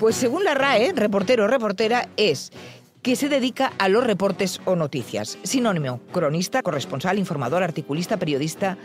Pues según la RAE, reportero o reportera es que se dedica a los reportes o noticias. Sinónimo, cronista, corresponsal, informador, articulista, periodista,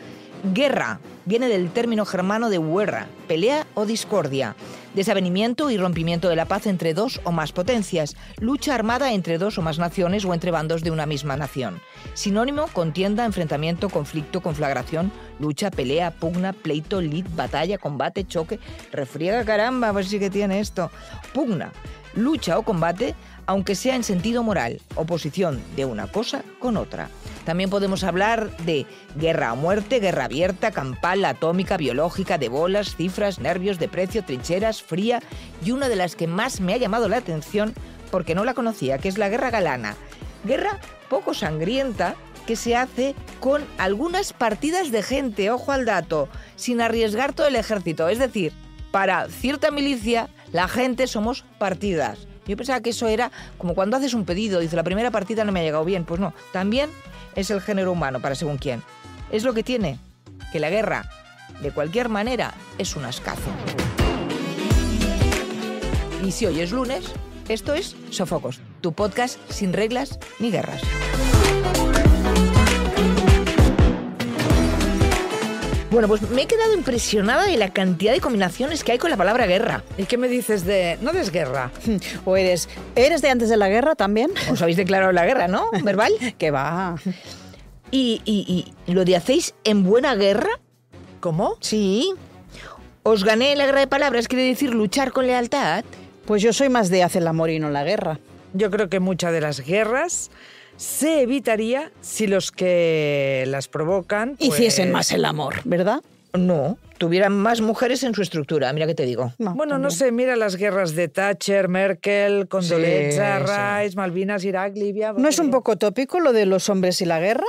Guerra viene del término germano de guerra, pelea o discordia, desavenimiento y rompimiento de la paz entre dos o más potencias, lucha armada entre dos o más naciones o entre bandos de una misma nación. Sinónimo, contienda, enfrentamiento, conflicto, conflagración, lucha, pelea, pugna, pleito, lid, batalla, combate, choque, refriega, caramba, pues sí que tiene esto. Pugna, lucha o combate aunque sea en sentido moral, oposición de una cosa con otra. También podemos hablar de guerra a muerte, guerra abierta, campal, atómica, biológica, de bolas, cifras, nervios, de precio, trincheras, fría y una de las que más me ha llamado la atención porque no la conocía, que es la guerra galana. Guerra poco sangrienta que se hace con algunas partidas de gente, ojo al dato, sin arriesgar todo el ejército. Es decir, para cierta milicia la gente somos partidas yo pensaba que eso era como cuando haces un pedido, dice la primera partida no me ha llegado bien. Pues no, también es el género humano, para según quién. Es lo que tiene, que la guerra, de cualquier manera, es un ascazo. Y si hoy es lunes, esto es Sofocos, tu podcast sin reglas ni guerras. Bueno, pues me he quedado impresionada de la cantidad de combinaciones que hay con la palabra guerra. ¿Y qué me dices de no guerra? ¿O eres eres de antes de la guerra también? Os habéis declarado la guerra, ¿no? ¿Verbal? que va. Y, y, lo de hacéis en buena guerra. ¿Cómo? Sí. ¿Os gané la guerra de palabras? Quiere decir luchar con lealtad. Pues yo soy más de hacer el amor y no la guerra. Yo creo que muchas de las guerras se evitaría si los que las provocan hiciesen pues, más el amor, ¿verdad? No, tuvieran más mujeres en su estructura, mira que te digo. bueno, no sé, mira las guerras de Thatcher, Merkel, Condoleezza, Rice, Malvinas, Irak, Libia. ¿No es un poco tópico lo de los hombres y la guerra?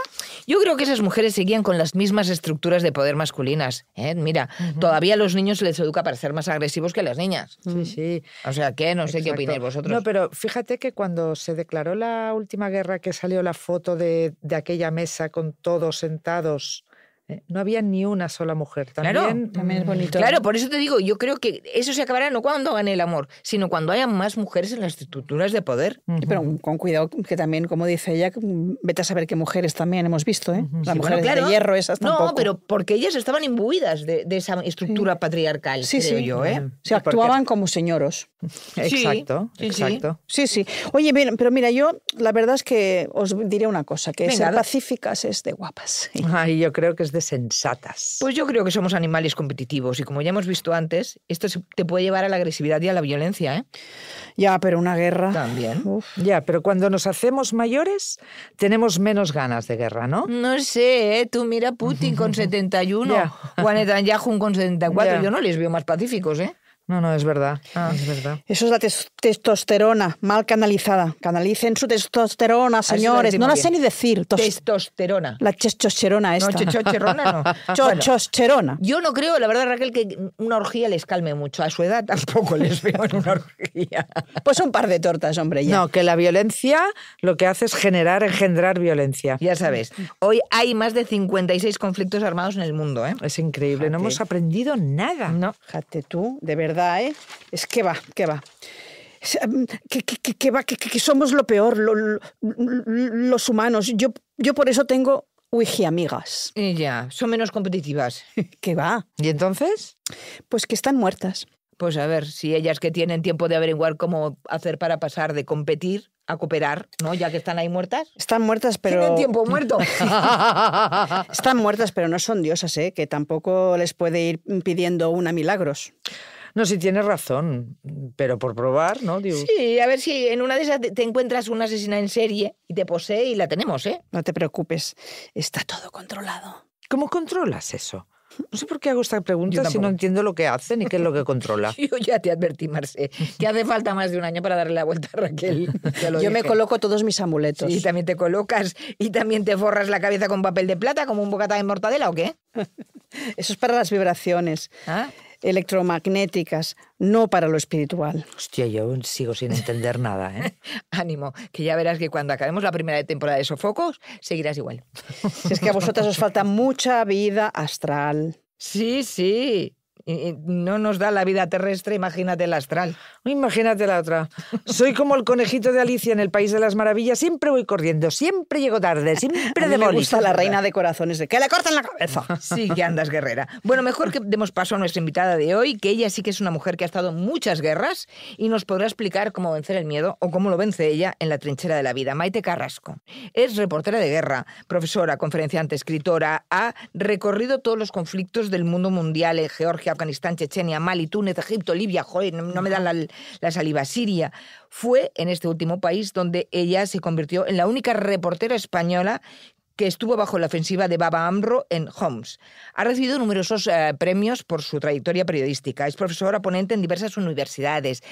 Yo creo que esas mujeres seguían con las mismas estructuras de poder masculinas. ¿eh? Mira, todavía a los niños se les educa para ser más agresivos que las niñas. Sí, mm. sí. O sea, que no sé qué opináis vosotros. No, pero fíjate que cuando se declaró la última guerra que salió la foto de, de aquella mesa con todos sentados ¿eh? No había ni una sola mujer. También, también es mm, bonito. Claro, por eso te digo, yo creo que eso se acabará no cuando gane el amor, sino cuando haya más mujeres en las estructuras de poder. Pero con cuidado, que también, como dice ella, vete a saber qué mujeres también hemos visto, ¿eh? Las mujeres de hierro esas tampoco. No, pero porque ellas estaban imbuidas de, esa estructura patriarcal, sí, creo yo, ¿eh? se actuaban como señoros. Exacto, exacto. Sí, sí. Oye, pero mira, yo la verdad es que os diré una cosa, que Venga, ser pacíficas es de guapas. Ay, yo creo que es de sensatas? Pues yo creo que somos animales competitivos y como ya hemos visto antes, esto te puede llevar a la agresividad y a la violencia. ¿eh? Ya, pero una guerra. También. Ya, pero cuando nos hacemos mayores, tenemos menos ganas de guerra, ¿no? No sé, ¿eh? tú mira Putin con 71, Juan Netanyahu con 74, yo no les veo más pacíficos, ¿eh? No, no, es verdad. Ah. es verdad. Eso es la testosterona mal canalizada. Canalicen su testosterona, señores. no la sé ni decir. Testosterona. La testosterona esta. No, chechocherona, no. Chochocherona. yo no creo, la verdad, Raquel, que una orgía les calme mucho. A su edad tampoco les veo en una orgía. Pues un par de tortas, hombre, ya. No, que la violencia lo que hace es generar, engendrar violencia. Ya sabes. Hoy hay más de 56 conflictos armados en el mundo, ¿eh? Es increíble. No hemos aprendido nada. No. Jate tú, de verdad ¿eh? Es que va, que va. Em, que, va, que, somos lo peor, los humanos. Yo, yo por eso tengo wiki amigas. Y ya, son menos competitivas. Que va? ¿Y entonces? Pues que están muertas. Pues a ver, si ellas que tienen tiempo de averiguar cómo hacer para pasar de competir a cooperar, ¿no? Ya que están ahí muertas. Están muertas, pero... Tienen tiempo muerto. están muertas, pero no son diosas, ¿eh? Que tampoco les puede ir pidiendo una milagros. No, si tienes razón, pero por probar, ¿no? Sí, a ver si en una de esas te encuentras una asesina en serie y te posee y la tenemos, ¿eh? No te preocupes, está todo controlado. ¿Cómo controlas eso? No sé por qué hago esta pregunta si no entiendo lo que hace ni qué es lo que controla. Yo ya te advertí, Marce, que hace falta más de un año para darle la vuelta a Raquel. Yo me coloco todos mis amuletos. y también te colocas y también te forras la cabeza con papel de plata como un bocata de mortadela o qué? Eso es para las vibraciones. ¿Ah? electromagnéticas, no para lo espiritual. Hostia, yo sigo sin entender nada. ¿eh? Ánimo, que ya verás que cuando acabemos la primera temporada de Sofocos, seguirás igual. es que a vosotras os falta mucha vida astral. Sí, sí no nos da la vida terrestre, imagínate la astral. Imagínate la otra. Soy como el conejito de Alicia en el País de las Maravillas, siempre voy corriendo, siempre llego tarde, siempre de Me gusta la reina de corazones, de que le cortan la cabeza. Sí, que andas guerrera. Bueno, mejor que demos paso a nuestra invitada de hoy, que ella sí que es una mujer que ha estado en muchas guerras y nos podrá explicar cómo vencer el miedo o cómo lo vence ella en la trinchera de la vida. Maite Carrasco es reportera de guerra, profesora, conferenciante, escritora, ha recorrido todos los conflictos del mundo mundial, en Georgia, Afganistán, Chechenia, Mali, Túnez, Egipto, Libia, joder, no, me dan la, la, saliva, Siria, fue en este último país donde ella se convirtió en la única reportera española que estuvo bajo la ofensiva de Baba Amro en Homs. Ha recibido numerosos eh, premios por su trayectoria periodística. Es profesora ponente en diversas universidades.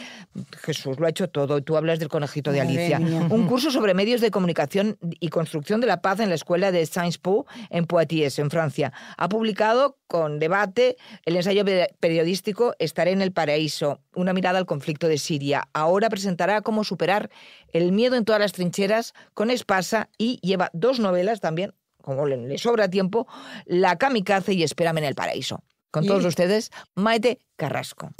Jesús lo ha hecho todo. Tú hablas del conejito de Alicia. Un curso sobre medios de comunicación y construcción de la paz en la escuela de Sciences Po en Poitiers, en Francia. Ha publicado con debate el ensayo periodístico Estaré en el paraíso, una mirada al conflicto de Siria. Ahora presentará cómo superar el miedo en todas las trincheras con Espasa y lleva dos novelas también como le, sobra tiempo, La Kamikaze y Espérame en el Paraíso. Con todos ustedes, Maite Carrasco.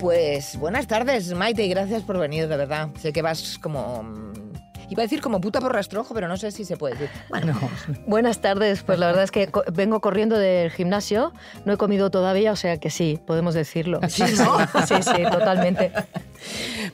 Pues buenas tardes, Maite, y gracias por venir, de verdad. Sé que vas como mm, Iba a decir como puta por rastrojo, pero no sé si se puede decir. Bueno, buenas tardes. Pues la verdad es que vengo corriendo del gimnasio, no he comido todavía, o sea que sí, podemos decirlo. Sí, ¿no? sí, sí, totalmente.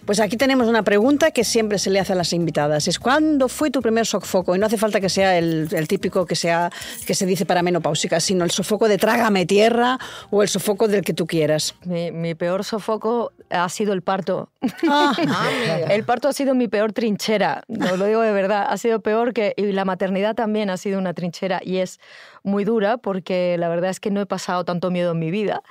Pues aquí tenemos una pregunta que siempre se le hace a las invitadas. Es ¿cuándo fue tu primer sofoco? Y no hace falta que sea el, típico que, sea, que se dice para menopáusica, sino el sofoco de trágame tierra o el sofoco del que tú quieras. Mi, peor sofoco ha sido el parto. Ah. el parto ha sido mi peor trinchera, no, lo digo de verdad. Ha sido peor que... Y la maternidad también ha sido una trinchera y es muy dura porque la verdad es que no he pasado tanto miedo en mi vida.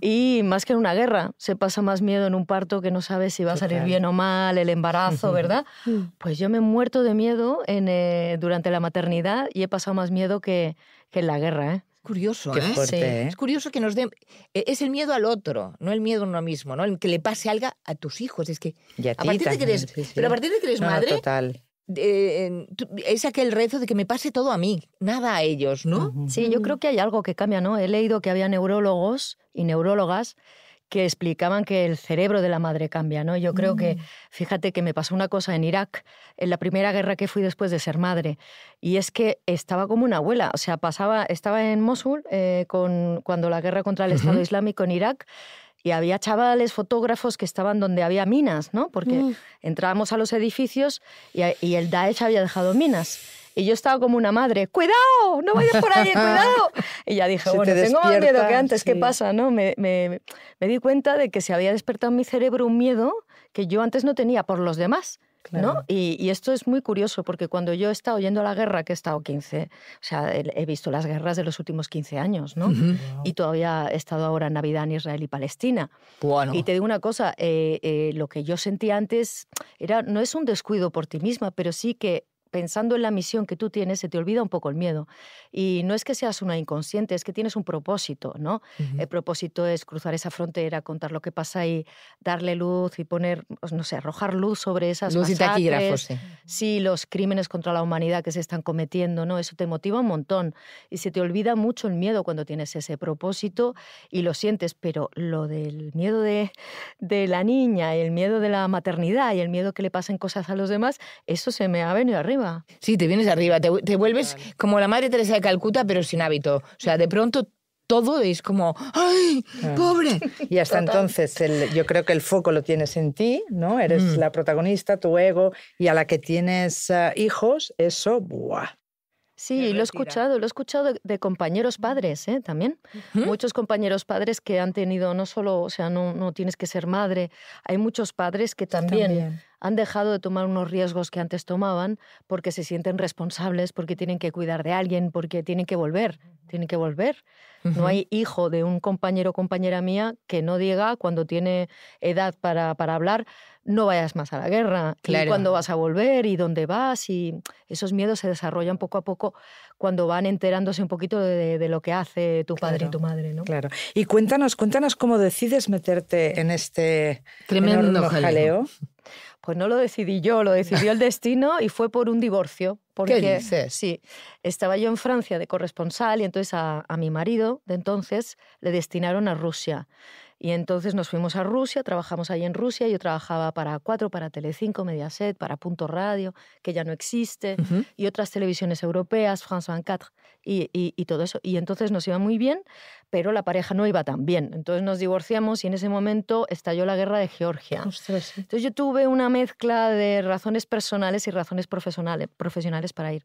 Y más que en una guerra, se pasa más miedo en un parto que no sabes si va a salir bien o mal, el embarazo, ¿verdad? Pues yo me he muerto de miedo eh, durante la maternidad y he pasado más miedo que, en la guerra. ¿eh? Curioso, ¿eh? Es curioso que nos den... E, es el miedo al otro, no el miedo a uno mismo, ¿no? El que le pase algo a tus hijos. Es que... Y a, partir de que Pero a partir de que eres madre... total es aquel rezo de que me pase todo a mí, nada a ellos, ¿no? Sí, yo creo que hay algo que cambia, ¿no? He leído que había neurólogos y neurólogas que explicaban que el cerebro de la madre cambia, ¿no? Yo creo que, mm. fíjate que me pasó una cosa en Irak, en la primera guerra que fui después de ser madre, y es que estaba como una abuela, o sea, pasaba, estaba en Mosul eh, con, cuando la guerra contra el Estado Islámico en Irak, y había chavales, fotógrafos que estaban donde había minas, ¿no? Porque mm. entrábamos a los edificios eh, y, el Daesh había dejado minas. Y yo estaba como una madre, cuidado, no vayas por ahí, cuidado. Y ya dije, bueno, tengo más miedo que antes, ¿qué pasa? ¿no? Me, me, di cuenta de que se había despertado en mi cerebro un miedo que yo antes no tenía por los demás y, esto es muy curioso porque cuando yo he estado yendo a la guerra, que he estado 15, o sea, he visto las guerras de los últimos 15 años, ¿no? Y todavía he estado ahora en Navidad en Israel y Palestina. Y te digo una cosa, eh, eh, lo que yo sentí antes era, no es un descuido por ti misma, pero sí que pensando en la misión que tú tienes, se te olvida un poco el miedo. Y no es que seas una inconsciente, es que tienes un propósito, ¿no? El propósito es cruzar esa frontera, contar lo que pasa y darle luz y poner, no sé, arrojar luz sobre esas luz sí. los crímenes contra la humanidad que se están cometiendo, ¿no? Eso te motiva un montón y se te olvida mucho el miedo cuando tienes ese propósito y lo sientes, pero lo del miedo de, de la niña, el miedo de la maternidad y el miedo que le pasen cosas a los demás, eso se me ha venido arriba Sí, te vienes arriba, te, vuelves como la Madre Teresa de Calcuta, pero sin hábito. O sea, de pronto todo es como, ¡ay, ah. pobre! Y hasta entonces yo creo que el foco lo tienes en ti, ¿no? Eres mm. la protagonista, tu ego, y a la que tienes eh, hijos, eso, ¡buah! Sí, lo he escuchado, lo he escuchado de, compañeros mm. padres ¿eh? también. ¿Mm? Muchos compañeros padres que han tenido, no solo, o sea, no, tienes que ser madre, hay muchos padres que también han dejado de tomar unos riesgos que antes tomaban porque se sienten responsables, porque tienen que cuidar de alguien, porque tienen que volver, tienen que volver. No hay hijo de un compañero o compañera mía que no diga cuando tiene edad para, para hablar, no vayas más a la guerra, claro. y cuándo vas a volver y dónde vas. Y esos miedos se desarrollan poco a poco cuando van enterándose un poquito de, de lo que hace tu padre y tu madre. ¿no? Claro. Y cuéntanos, cuéntanos cómo decides meterte en este tremendo jaleo. Pues no lo decidí yo, lo decidió el destino y fue por un divorcio. Porque, ¿Qué dices? Sí, estaba yo en Francia de corresponsal y entonces a mi marido de entonces le destinaron a Rusia. Y entonces nos fuimos a Rusia, trabajamos ahí en Rusia, yo trabajaba para Cuatro, para Telecinco, Mediaset, para Punto Radio, que ya no existe, y otras televisiones europeas, France 24, y, y, todo eso. Y entonces nos iba muy bien, pero la pareja no iba tan bien. Entonces nos divorciamos y en ese momento estalló la guerra de Georgia. Entonces yo tuve una mezcla de razones personales y razones profesionales, profesionales para ir.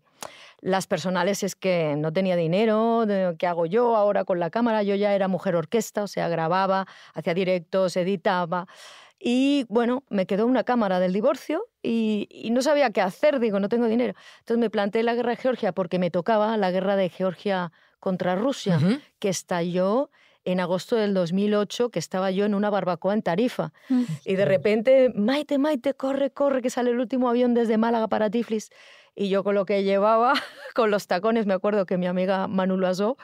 Las personales es que no tenía dinero, ¿qué hago yo ahora con la cámara? Yo ya era mujer orquesta, o sea, grababa, hacía directos, editaba. Y bueno, me quedó una cámara del divorcio y, no sabía qué hacer, digo, no tengo dinero. Entonces me planteé la guerra de Georgia porque me tocaba la guerra de Georgia contra Rusia, que estalló en agosto del 2008, que estaba yo en una barbacoa en Tarifa. Y de repente, Maite, Maite, corre, corre, que sale el último avión desde Málaga para Tiflis y yo con lo que llevaba, con los tacones, me acuerdo que mi amiga Manu Loazó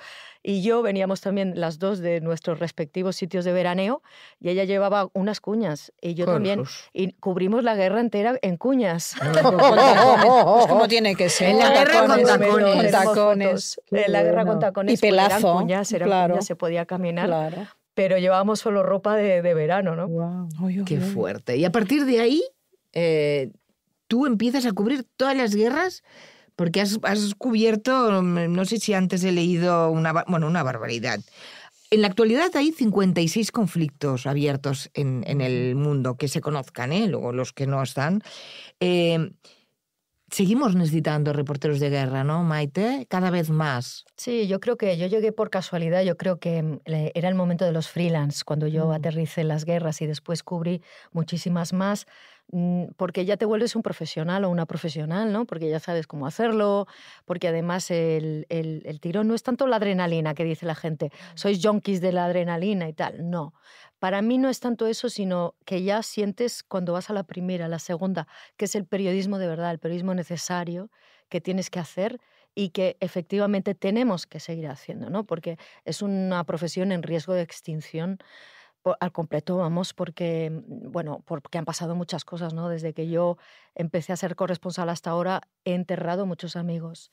y yo veníamos también las dos de nuestros respectivos sitios de veraneo y ella llevaba unas cuñas y yo también y cubrimos la guerra entera en cuñas. ¿Cómo tiene que ser. En la guerra con tacones. En la guerra con tacones. Y pelazo. cuñas, claro. se podía caminar. Pero llevábamos solo ropa de, de verano, ¿no? Qué fuerte. Y a partir de ahí, eh, tú empiezas a cubrir todas las guerras porque has, cubierto, mm, no sé si antes he leído una, una barbaridad. En la actualidad hay 56 conflictos abiertos en, el mundo que se conozcan, ¿eh? los que no están. Eh, seguimos necesitando reporteros de guerra, ¿no, Maite? Cada vez más. Sí, yo creo que yo llegué por casualidad, yo creo que mm, era el momento de los freelance, cuando yo mm. aterricé en las guerras y después cubrí muchísimas más. Mm, porque ya te vuelves un profesional o una profesional, ¿no? Porque ya sabes cómo hacerlo, porque además el, el, tirón no es tanto la adrenalina que dice la gente, sois junkies de la adrenalina y tal, no. Para mí no es tanto eso, sino que ya sientes cuando vas a la primera, a la segunda, que es el periodismo de verdad, el periodismo necesario que tienes que hacer y que efectivamente tenemos que seguir haciendo, ¿no? Porque es una profesión en riesgo de extinción al completo, vamos, porque, mm, bueno, porque han pasado muchas cosas, ¿no? Desde que yo empecé a ser corresponsal hasta ahora, he enterrado muchos amigos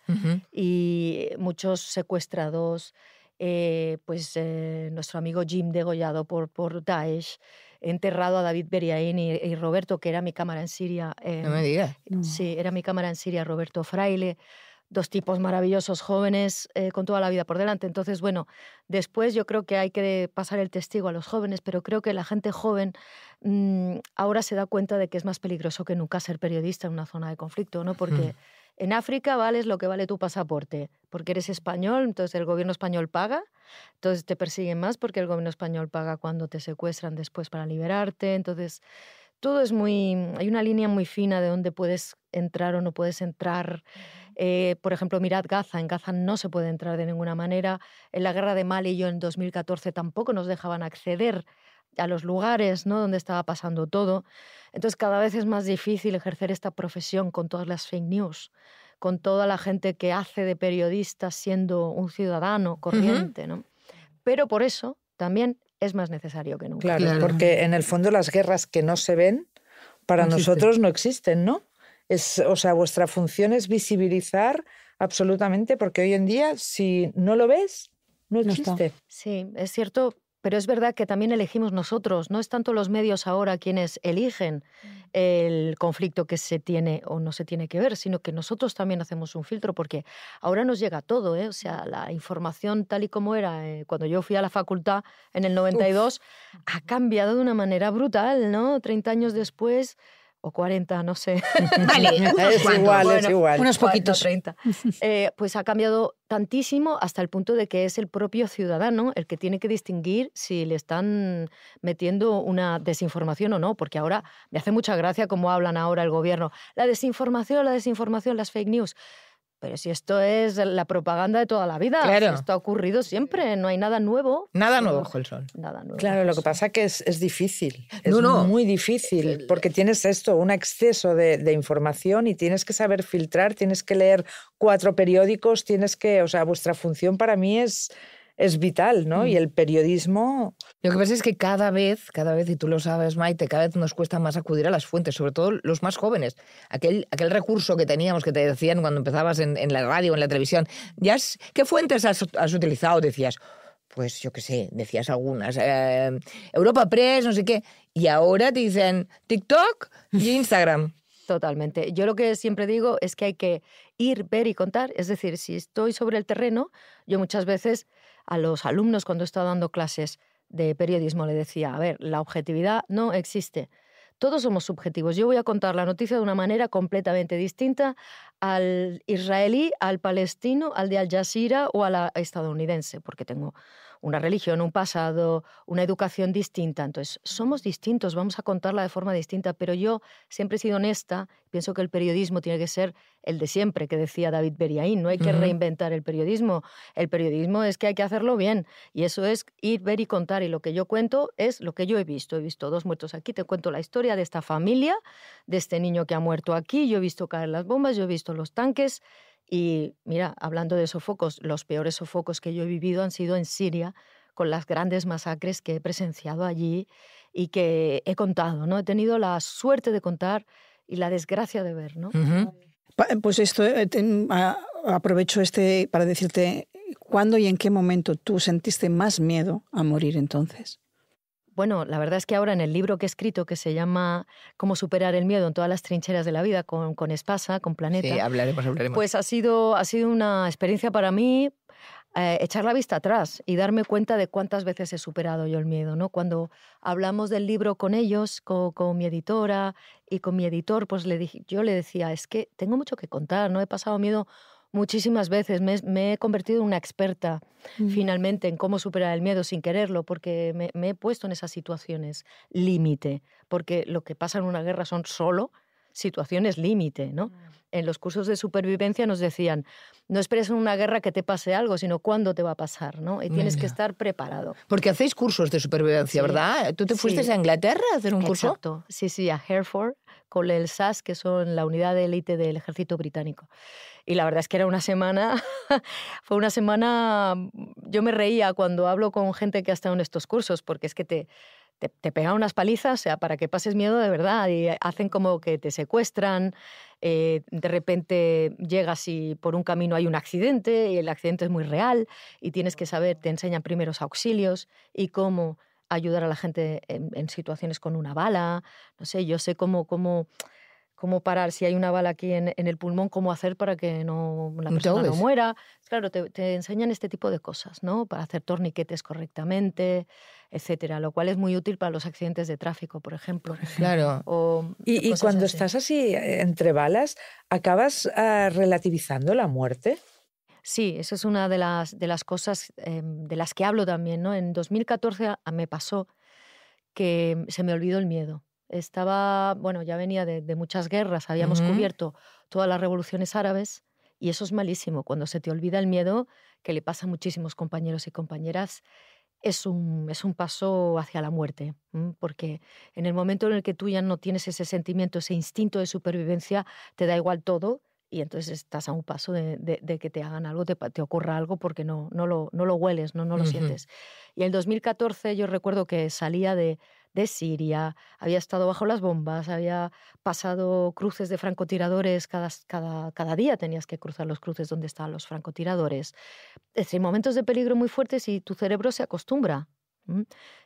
y muchos secuestrados. Eh, pues eh, nuestro amigo Jim degollado por, por Daesh, enterrado a David Beriaín y, Roberto, que era mi cámara en Siria. no me em, digas. Sí, era mi cámara en Siria, Roberto Fraile dos tipos maravillosos jóvenes eh, con toda la vida por delante. Entonces, bueno, después yo creo que hay que pasar el testigo a los jóvenes, pero creo que la gente joven mm, ahora se da cuenta de que es más peligroso que nunca ser periodista en una zona de conflicto, ¿no? Porque en África vales lo que vale tu pasaporte, porque eres español, entonces el gobierno español paga, entonces te persiguen más porque el gobierno español paga cuando te secuestran después para liberarte, entonces todo es muy, hay una línea muy fina de dónde puedes entrar o no puedes entrar. Eh, por ejemplo, mirad Gaza. En Gaza no se puede entrar de ninguna manera. En la guerra de Mali, yo en 2014 tampoco nos dejaban acceder a los lugares ¿no? donde estaba pasando todo. Entonces cada vez es más difícil ejercer esta profesión con todas las fake news, con toda la gente que hace de periodista siendo un ciudadano corriente. ¿no? Pero por eso también es más necesario que nunca. Claro, porque en el fondo las guerras que no se ven para nosotros no existen, ¿no? Es, o sea, vuestra función es visibilizar absolutamente, porque hoy en día, si no lo ves, no existe. sí, es cierto, pero es verdad que también elegimos nosotros, no es tanto los medios ahora quienes eligen mm. el conflicto que se tiene o no se tiene que ver, sino que nosotros también hacemos un filtro, porque ahora nos llega todo, ¿eh? o sea, la información tal y como era eh, cuando yo fui a la facultad en el 92, ha cambiado de una manera brutal, ¿no? 30 años después o 40, no sé. Vale, es igual, es igual. Unos poquitos. 30. Eh, pues ha cambiado tantísimo hasta el punto de que es el propio ciudadano el que tiene que distinguir si le están metiendo una desinformación o no, porque ahora me hace mucha gracia cómo hablan ahora el gobierno. La desinformación, la desinformación, las fake news. Pero si esto es la propaganda de toda la vida, esto ha ocurrido siempre, no hay nada nuevo. Nada nuevo, sol. Nada nuevo. Claro, lo que pasa es que es, difícil, es muy difícil, porque tienes esto, un exceso de, de, información y tienes que saber filtrar, tienes que leer cuatro periódicos, tienes que, o sea, vuestra función para mí es es vital, ¿no? Mm. Y el periodismo... Lo que pasa es que cada vez, cada vez, y tú lo sabes, Maite, cada vez nos cuesta más acudir a las fuentes, sobre todo los más jóvenes. Aquel, aquel recurso que teníamos, que te decían cuando empezabas en, la radio, en la televisión, ¿ya ¿qué fuentes has, utilizado? Decías, pues yo qué sé, decías algunas, eh, Europa Press, no sé qué, y ahora te dicen TikTok y Instagram. Totalmente. Yo lo que siempre digo es que hay que ir, ver y contar. Es decir, si estoy sobre el terreno, yo muchas veces a los alumnos cuando he dando clases de periodismo, le decía, a ver, la objetividad no existe. Todos somos subjetivos. Yo voy a contar la noticia de una manera completamente distinta al israelí, al palestino, al de Al Jazeera o a la estadounidense, porque tengo una religión, un pasado, una educación distinta. Entonces, somos distintos, vamos a contarla de forma distinta, pero yo siempre he sido honesta, pienso que el periodismo tiene que ser el de siempre, que decía David Beriaín, no hay que reinventar el periodismo, el periodismo es que hay que hacerlo bien, y eso es ir, ver y contar, y lo que yo cuento es lo que yo he visto, he visto dos muertos aquí, te cuento la historia de esta familia, de este niño que ha muerto aquí, yo he visto caer las bombas, yo he visto los tanques. Y mira, hablando de sofocos, los peores sofocos que yo he vivido han sido en Siria, con las grandes masacres que he presenciado allí y que he contado. ¿no? He tenido la suerte de contar y la desgracia de ver. ¿no? Pues esto, eh, ah, aprovecho este para decirte cuándo y en qué momento tú sentiste más miedo a morir entonces. Bueno, la verdad es que ahora en el libro que he escrito, que se llama Cómo superar el miedo en todas las trincheras de la vida, con, Espasa, con Planeta. Sí, hablaremos, hablaremos. Pues ha sido, ha sido una experiencia para mí eh, echar la vista atrás y darme cuenta de cuántas veces he superado yo el miedo. ¿no? Cuando hablamos del libro con ellos, con, mi editora y con mi editor, pues le yo le decía, es que tengo mucho que contar, no he pasado miedo muchísimas veces. Me, he convertido en una experta finalmente en cómo superar el miedo sin quererlo, porque me, he puesto en esas situaciones límite, porque lo que pasa en una guerra son solo situaciones límite, ¿no? En los cursos de supervivencia nos decían, no esperes en una guerra que te pase algo, sino cuándo te va a pasar, ¿no? Y tienes que estar preparado. Porque hacéis cursos de supervivencia, ¿verdad? ¿Tú te fuiste a Inglaterra a hacer un curso? Exacto, sí, sí, a Hereford con el SAS, que son la unidad de élite del ejército británico. Y la verdad es que era una semana, fue una semana, yo me reía cuando hablo con gente que ha estado en estos cursos, porque es que te, te, pega unas palizas, o sea, para que pases miedo de verdad, y hacen como que te secuestran, eh, de repente llegas y por un camino hay un accidente, y el accidente es muy real, y tienes que saber, te enseñan primeros auxilios y cómo ayudar a la gente en, en situaciones con una bala, no sé, yo sé cómo, cómo cómo parar si hay una bala aquí en, el pulmón, cómo hacer para que no, la persona no muera. Claro, te, enseñan este tipo de cosas, ¿no? Para hacer torniquetes correctamente, etcétera, lo cual es muy útil para los accidentes de tráfico, por ejemplo. Claro. y, cuando estás así eh, entre balas, ¿acabas ah, relativizando la muerte? Sí, eso es una de las, de las cosas em, de las que hablo también, ¿no? En 2014 ah, me pasó que se me olvidó el miedo estaba, bueno, ya venía de, muchas guerras, habíamos cubierto todas las revoluciones árabes y eso es malísimo. Cuando se te olvida el miedo, que le pasa a muchísimos compañeros y compañeras, es un, es un paso hacia la muerte, porque en el momento en el que tú ya no tienes ese sentimiento, ese instinto de supervivencia, te da igual todo y entonces estás a un paso de, que te hagan algo, te, ocurra algo, porque no, no, lo, no lo hueles, no, no lo sientes. Y el 2014 yo recuerdo que salía de, de Siria, había estado bajo las bombas, había pasado cruces de francotiradores, cada, cada, cada día tenías que cruzar los cruces donde estaban los francotiradores. Es decir, momentos de peligro muy fuertes y tu cerebro se acostumbra.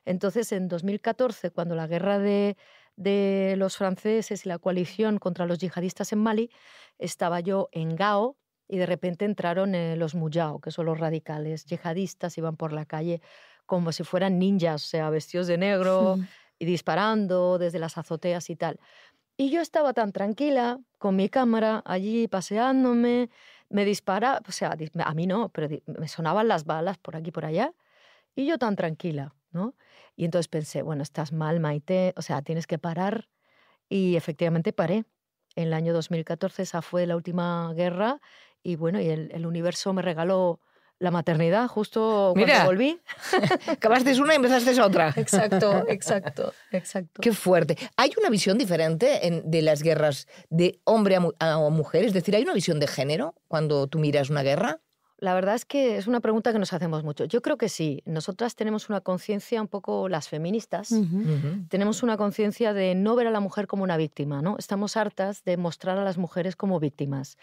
Entonces, en 2014, cuando la guerra de, de los franceses y la coalición contra los yihadistas en Mali, estaba yo en Gao, y de repente entraron eh, los Muyao, que son los radicales yihadistas, iban por la calle como si fueran ninjas, o sea, vestidos de negro y disparando desde las azoteas y tal. Y yo estaba tan tranquila con mi cámara allí paseándome, me dispara, o sea, a mí no, pero me sonaban las balas por aquí por allá y yo tan tranquila, ¿no? Y entonces pensé, bueno, estás mal, Maite, o sea, tienes que parar y efectivamente paré. En el año 2014 esa fue la última guerra y bueno, y el universo me regaló la maternidad, justo cuando volví. Acabaste una y empezaste otra. Exacto, exacto, exacto. Qué fuerte. ¿Hay una visión diferente de las guerras de hombre a, mujer? Es decir, ¿hay una visión de género cuando tú miras una guerra? La verdad es que es una pregunta que nos hacemos mucho. Yo creo que sí. Nosotras tenemos una conciencia, un poco las feministas, tenemos una conciencia de no ver a la mujer como una víctima, ¿no? Estamos hartas de mostrar a las mujeres como víctimas.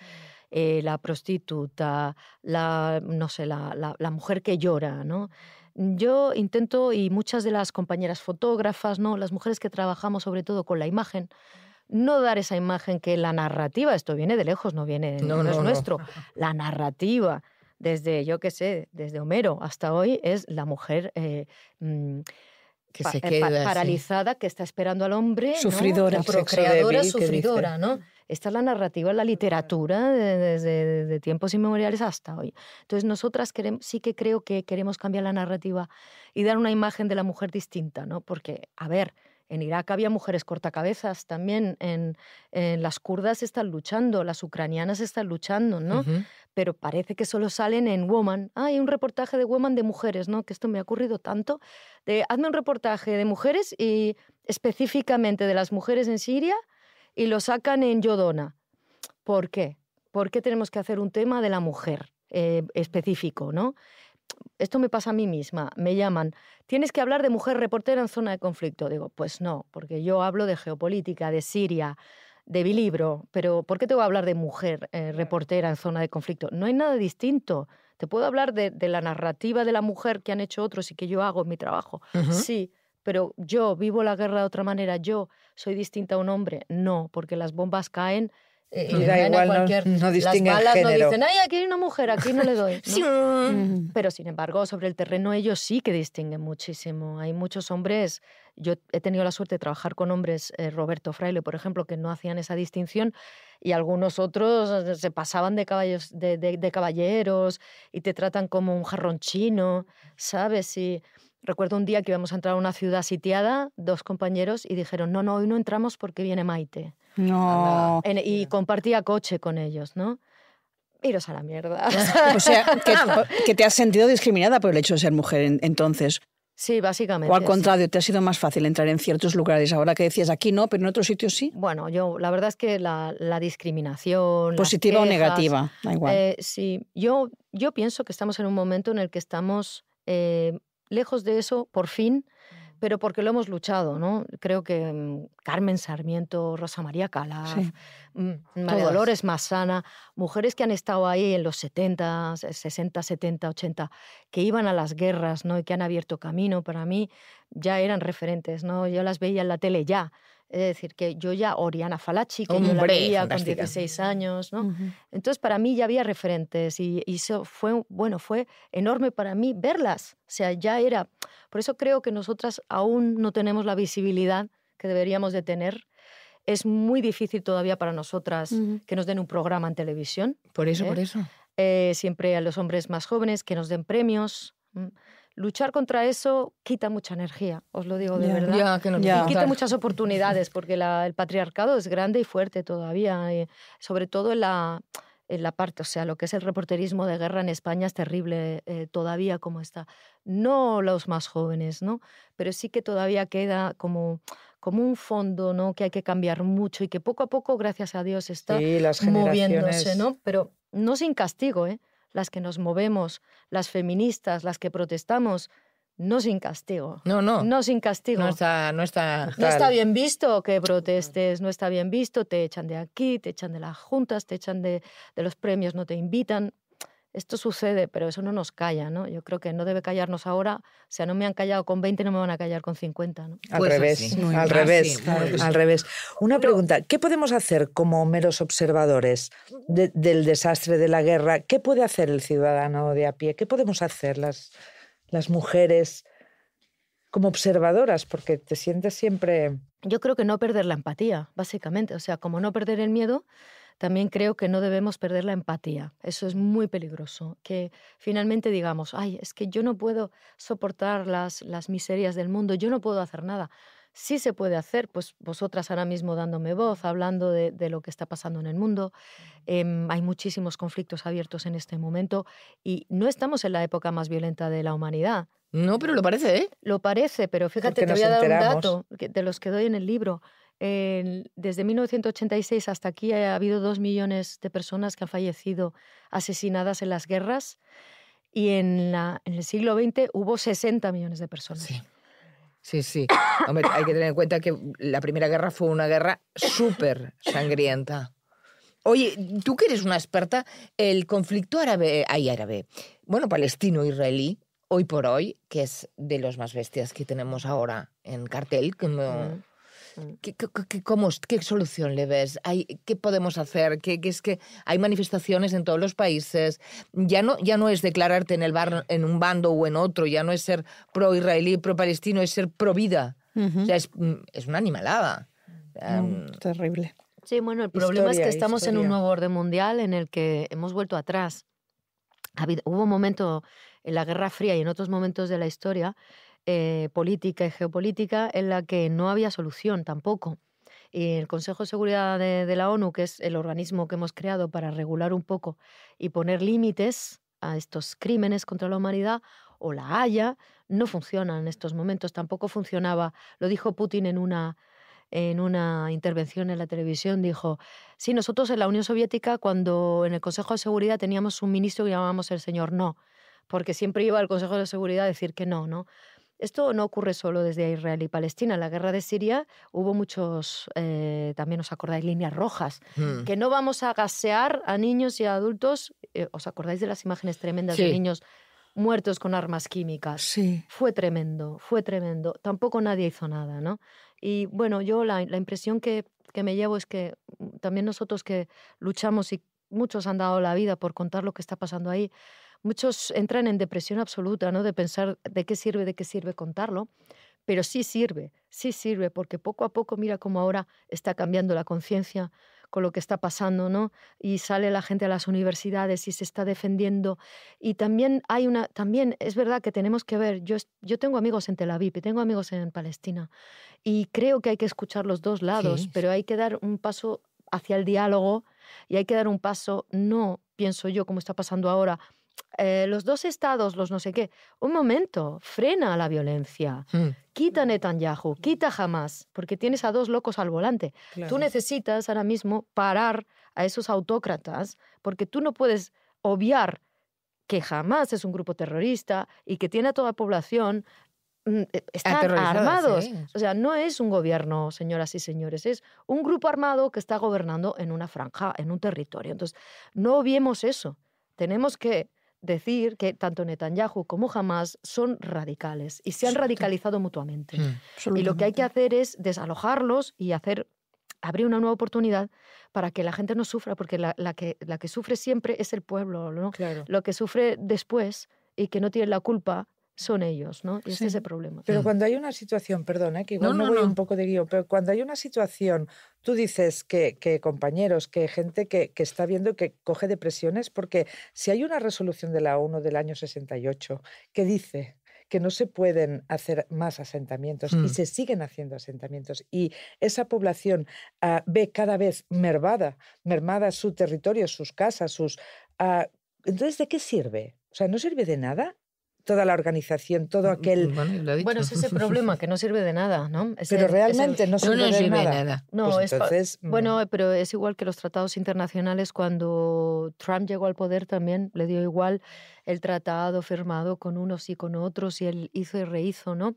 Eh, la prostituta, la, no sé, la, mujer que llora, ¿no? Yo intento, y muchas de las compañeras fotógrafas, ¿no? las mujeres que trabajamos sobre todo con la imagen, no dar esa imagen que la narrativa, esto viene de lejos, no viene, es nuestro, la narrativa desde, yo qué sé, desde Homero hasta hoy es la mujer eh, mm, que se eh, queda paralizada, que está esperando al hombre. Sufridora. Procreadora, sufridora, ¿no? Esta es la narrativa, la literatura desde tiempos inmemoriales hasta hoy. Entonces nosotras sí que creo que queremos cambiar la narrativa y dar una imagen de la mujer distinta, ¿no? Porque, a ver, en Irak había mujeres cortacabezas también, en, en, las kurdas están luchando, las ucranianas están luchando, ¿no? Pero parece que solo salen en Woman. Ah, hay un reportaje de Woman de mujeres, ¿no? Que esto me ha ocurrido tanto. De, hazme un reportaje de mujeres y específicamente de las mujeres en Siria y lo sacan en Yodona. ¿Por qué? ¿Por qué tenemos que hacer un tema de la mujer eh, específico, no? Esto me pasa a mí misma. Me llaman, tienes que hablar de mujer reportera en zona de conflicto. Digo, pues no, porque yo hablo de geopolítica, de Siria, de mi libro, pero ¿por qué te voy a hablar de mujer eh, reportera en zona de conflicto? No hay nada distinto. Te puedo hablar de, la narrativa de la mujer que han hecho otros y que yo hago en mi trabajo. Sí, pero yo vivo la guerra de otra manera, yo soy distinta a un hombre. No, porque las bombas caen. Eh, y eh, da igual, cualquier, las balas no dicen, ay, aquí hay una mujer, aquí no le doy. pero sin embargo, sobre el terreno ellos sí que distinguen muchísimo. Hay muchos hombres, yo he tenido la suerte de trabajar con hombres, eh, Roberto Fraile, por ejemplo, que no hacían esa distinción y algunos otros se pasaban de, caballeros y te tratan como un jarrón chino, ¿sabes? Y Recuerdo un día que íbamos a entrar a una ciudad sitiada, dos compañeros, y dijeron, no, no, hoy no entramos porque viene Maite. No. y compartía coche con ellos, ¿no? Iros a la mierda. o sea, que, te has sentido discriminada por el hecho de ser mujer entonces. Sí, básicamente. O al contrario, ¿te ha sido más fácil entrar en ciertos lugares? Ahora que decías aquí no, pero en otros sitios sí. Bueno, yo la verdad es que la, discriminación. Positiva o negativa, da igual. Eh, sí, yo, yo pienso que estamos en un momento en el que estamos eh, lejos de eso, por fin, mm. pero porque lo hemos luchado, ¿no? Creo que mm, Carmen Sarmiento, Rosa María Calaf, mm, Dolores Massana, mujeres que han estado ahí en los 70, 60, 70, 80, que iban a las guerras, ¿no? Y que han abierto camino, para mí ya eran referentes, ¿no? Yo las veía en la tele ya, es decir, que yo ya, Oriana Falachi, que yo la con 16 años, ¿no? Entonces, para mí ya había referentes y, eso fue, bueno, fue enorme para mí verlas. O sea, ya era. Por eso creo que nosotras aún no tenemos la visibilidad que deberíamos de tener. Es muy difícil todavía para nosotras que nos den un programa en televisión. Por eso, ¿eh? por eso. Eh, siempre a los hombres más jóvenes que nos den premios luchar contra eso quita mucha energía, os lo digo de verdad. quita muchas oportunidades, porque el patriarcado es grande y fuerte todavía, eh, sobre todo en la, parte, o sea, lo que es el reporterismo de guerra en España es terrible eh, todavía como está. No los más jóvenes, ¿no? Pero sí que todavía queda como como un fondo, ¿no? Que hay que cambiar mucho y que poco a poco, gracias a Dios, está moviéndose, ¿no? Pero no sin castigo, ¿eh? las que nos movemos, las feministas, las que protestamos, no sin castigo. No, no. No sin castigo. No está, está bien visto que protestes, no está bien visto, te echan de aquí, te echan de las juntas, te echan de, de los premios, no te invitan esto sucede, pero eso no nos calla, ¿no? Yo creo que no debe callarnos ahora. O sea, no me han callado con 20, no me van a callar con 50, ¿no? Al pues revés, al revés, al revés. Una pregunta, ¿qué podemos hacer como meros observadores del desastre de la guerra? ¿Qué puede hacer el ciudadano de a pie? ¿Qué podemos hacer las, las mujeres como observadoras? Porque te sientes siempre... Yo creo que no perder la empatía, básicamente. O sea, como no perder el miedo también creo que no debemos perder la empatía. Eso es muy peligroso. Que finalmente digamos, ay, es que yo no puedo soportar las, las miserias del mundo, yo no puedo hacer nada. Sí se puede hacer, pues vosotras ahora mismo dándome voz, hablando de, lo que está pasando en el mundo. Em, hay muchísimos conflictos abiertos en este momento y no estamos en la época más violenta de la humanidad. No, pero lo parece, ¿eh? Lo parece, pero fíjate, te voy a dar un dato de los que doy en el libro desde 1986 hasta aquí ha habido dos millones de personas que han fallecido asesinadas en las guerras y en, la, en el siglo XX hubo 60 millones de personas. Sí. Sí, sí. Hombre, hay que tener en cuenta que la Primera Guerra fue una guerra súper sangrienta. Oye, tú que eres una experta, el conflicto árabe, hay árabe, bueno, palestino-israelí, hoy por hoy, que es de los más bestias que tenemos ahora en cartel, como mm. Mm. ¿Qué, cómo, ¿Qué, solución le ves? ¿Qué podemos hacer? Que, es que hay manifestaciones en todos los países. Ya no, ya no es declararte en, el bar, en un bando o en otro, ya no es ser pro-israelí, pro-palestino, es ser pro-vida. O sea, es, mm, es una animalada. Em, terrible. Sí, bueno, el problema es que estamos en un nuevo orden mundial en el que hemos vuelto atrás. hubo un momento en la Guerra Fría y en otros momentos de la historia eh, política y geopolítica en la que no había solución tampoco. Y el Consejo de Seguridad de, la ONU, que es el organismo que hemos creado para regular un poco y poner límites a estos crímenes contra la humanidad, o la Haya, no funciona en estos momentos. Tampoco funcionaba, lo dijo Putin en una, en una intervención en la televisión, dijo, sí, nosotros en la Unión Soviética, cuando en el Consejo de Seguridad teníamos un ministro que llamábamos el señor No, porque siempre iba al Consejo de Seguridad a decir que no, ¿no? Esto no ocurre solo desde Israel y Palestina. la guerra de Siria hubo muchos, eh, también os acordáis, líneas rojas, hmm. que no vamos a gasear a niños y a adultos. Eh, ¿Os acordáis de las imágenes tremendas de niños muertos con armas químicas? Sí. Fue tremendo, fue tremendo. Tampoco nadie hizo nada, ¿no? Y bueno, yo la, impresión que me llevo es que mm, también nosotros que luchamos y muchos han dado la vida por contar lo que está pasando ahí, muchos entran en depresión absoluta, ¿no? De pensar de qué sirve, de qué sirve contarlo, pero sí sirve, sí sirve, porque poco a poco mira cómo ahora está cambiando la conciencia con lo que está pasando, ¿no? Y sale la gente a las universidades y se está defendiendo. Y también hay una, también es verdad que tenemos que ver, yo, yo tengo amigos en Tel Aviv y tengo amigos en Palestina, y creo que hay que escuchar los dos lados, pero hay que dar un paso hacia el diálogo y hay que dar un paso, no pienso yo, como está pasando ahora, eh, los dos estados, los no sé qué. Un momento, frena la violencia. Hmm. Quita Netanyahu, quita jamás, porque tienes a dos locos al volante. Tú necesitas ahora mismo parar a esos autócratas, porque tú no puedes obviar que jamás es un grupo terrorista y que tiene a toda la población mm, e, armados. O sea, no es un gobierno, señoras y señores, es un grupo armado que está gobernando en una franja, en un territorio. Entonces, no obviemos eso. Tenemos que decir que tanto Netanyahu como Hamas son radicales y se han radicalizado mutuamente. Hmm. y lo que hay que hacer es desalojarlos y hacer abrir una nueva oportunidad para que la gente no sufra, porque la, que, la que sufre siempre es el pueblo, ¿no? Claro. Lo que sufre después y que no tiene la culpa son ellos, ¿no? Y es el problema. Pero mm. cuando hay una situación, perdona, ¿eh? que igual no, me voy un poco de guío, pero cuando hay una situación, tú dices que, compañeros, que gente que, está viendo que coge depresiones, porque si hay una resolución de la ONU del año 68 que dice que no se pueden hacer más asentamientos y mm. se siguen haciendo asentamientos y esa población ah, ve cada vez mermada, mermada su territorio, sus casas, sus... Ah, entonces, ¿de qué sirve? O sea, no sirve de nada toda la organización, todo mm, mm, aquel... Bueno, es ese problema que no sirve de nada, ¿no? pero realmente no sirve, de nada. No, pues mm. Bueno, pero es igual que los tratados internacionales. Cuando Trump llegó al poder también le dio igual el tratado firmado con unos y con otros y él hizo y rehizo, ¿no?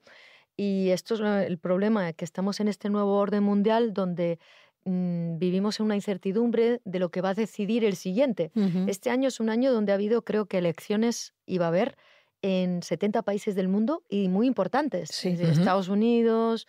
Y esto es el problema, que estamos en este nuevo orden mundial donde vivimos en una incertidumbre de lo que va a decidir el siguiente. Este año es un año donde ha habido, creo que, elecciones iba a haber en 70 países del mundo y muy importantes. en eh, Estados Unidos,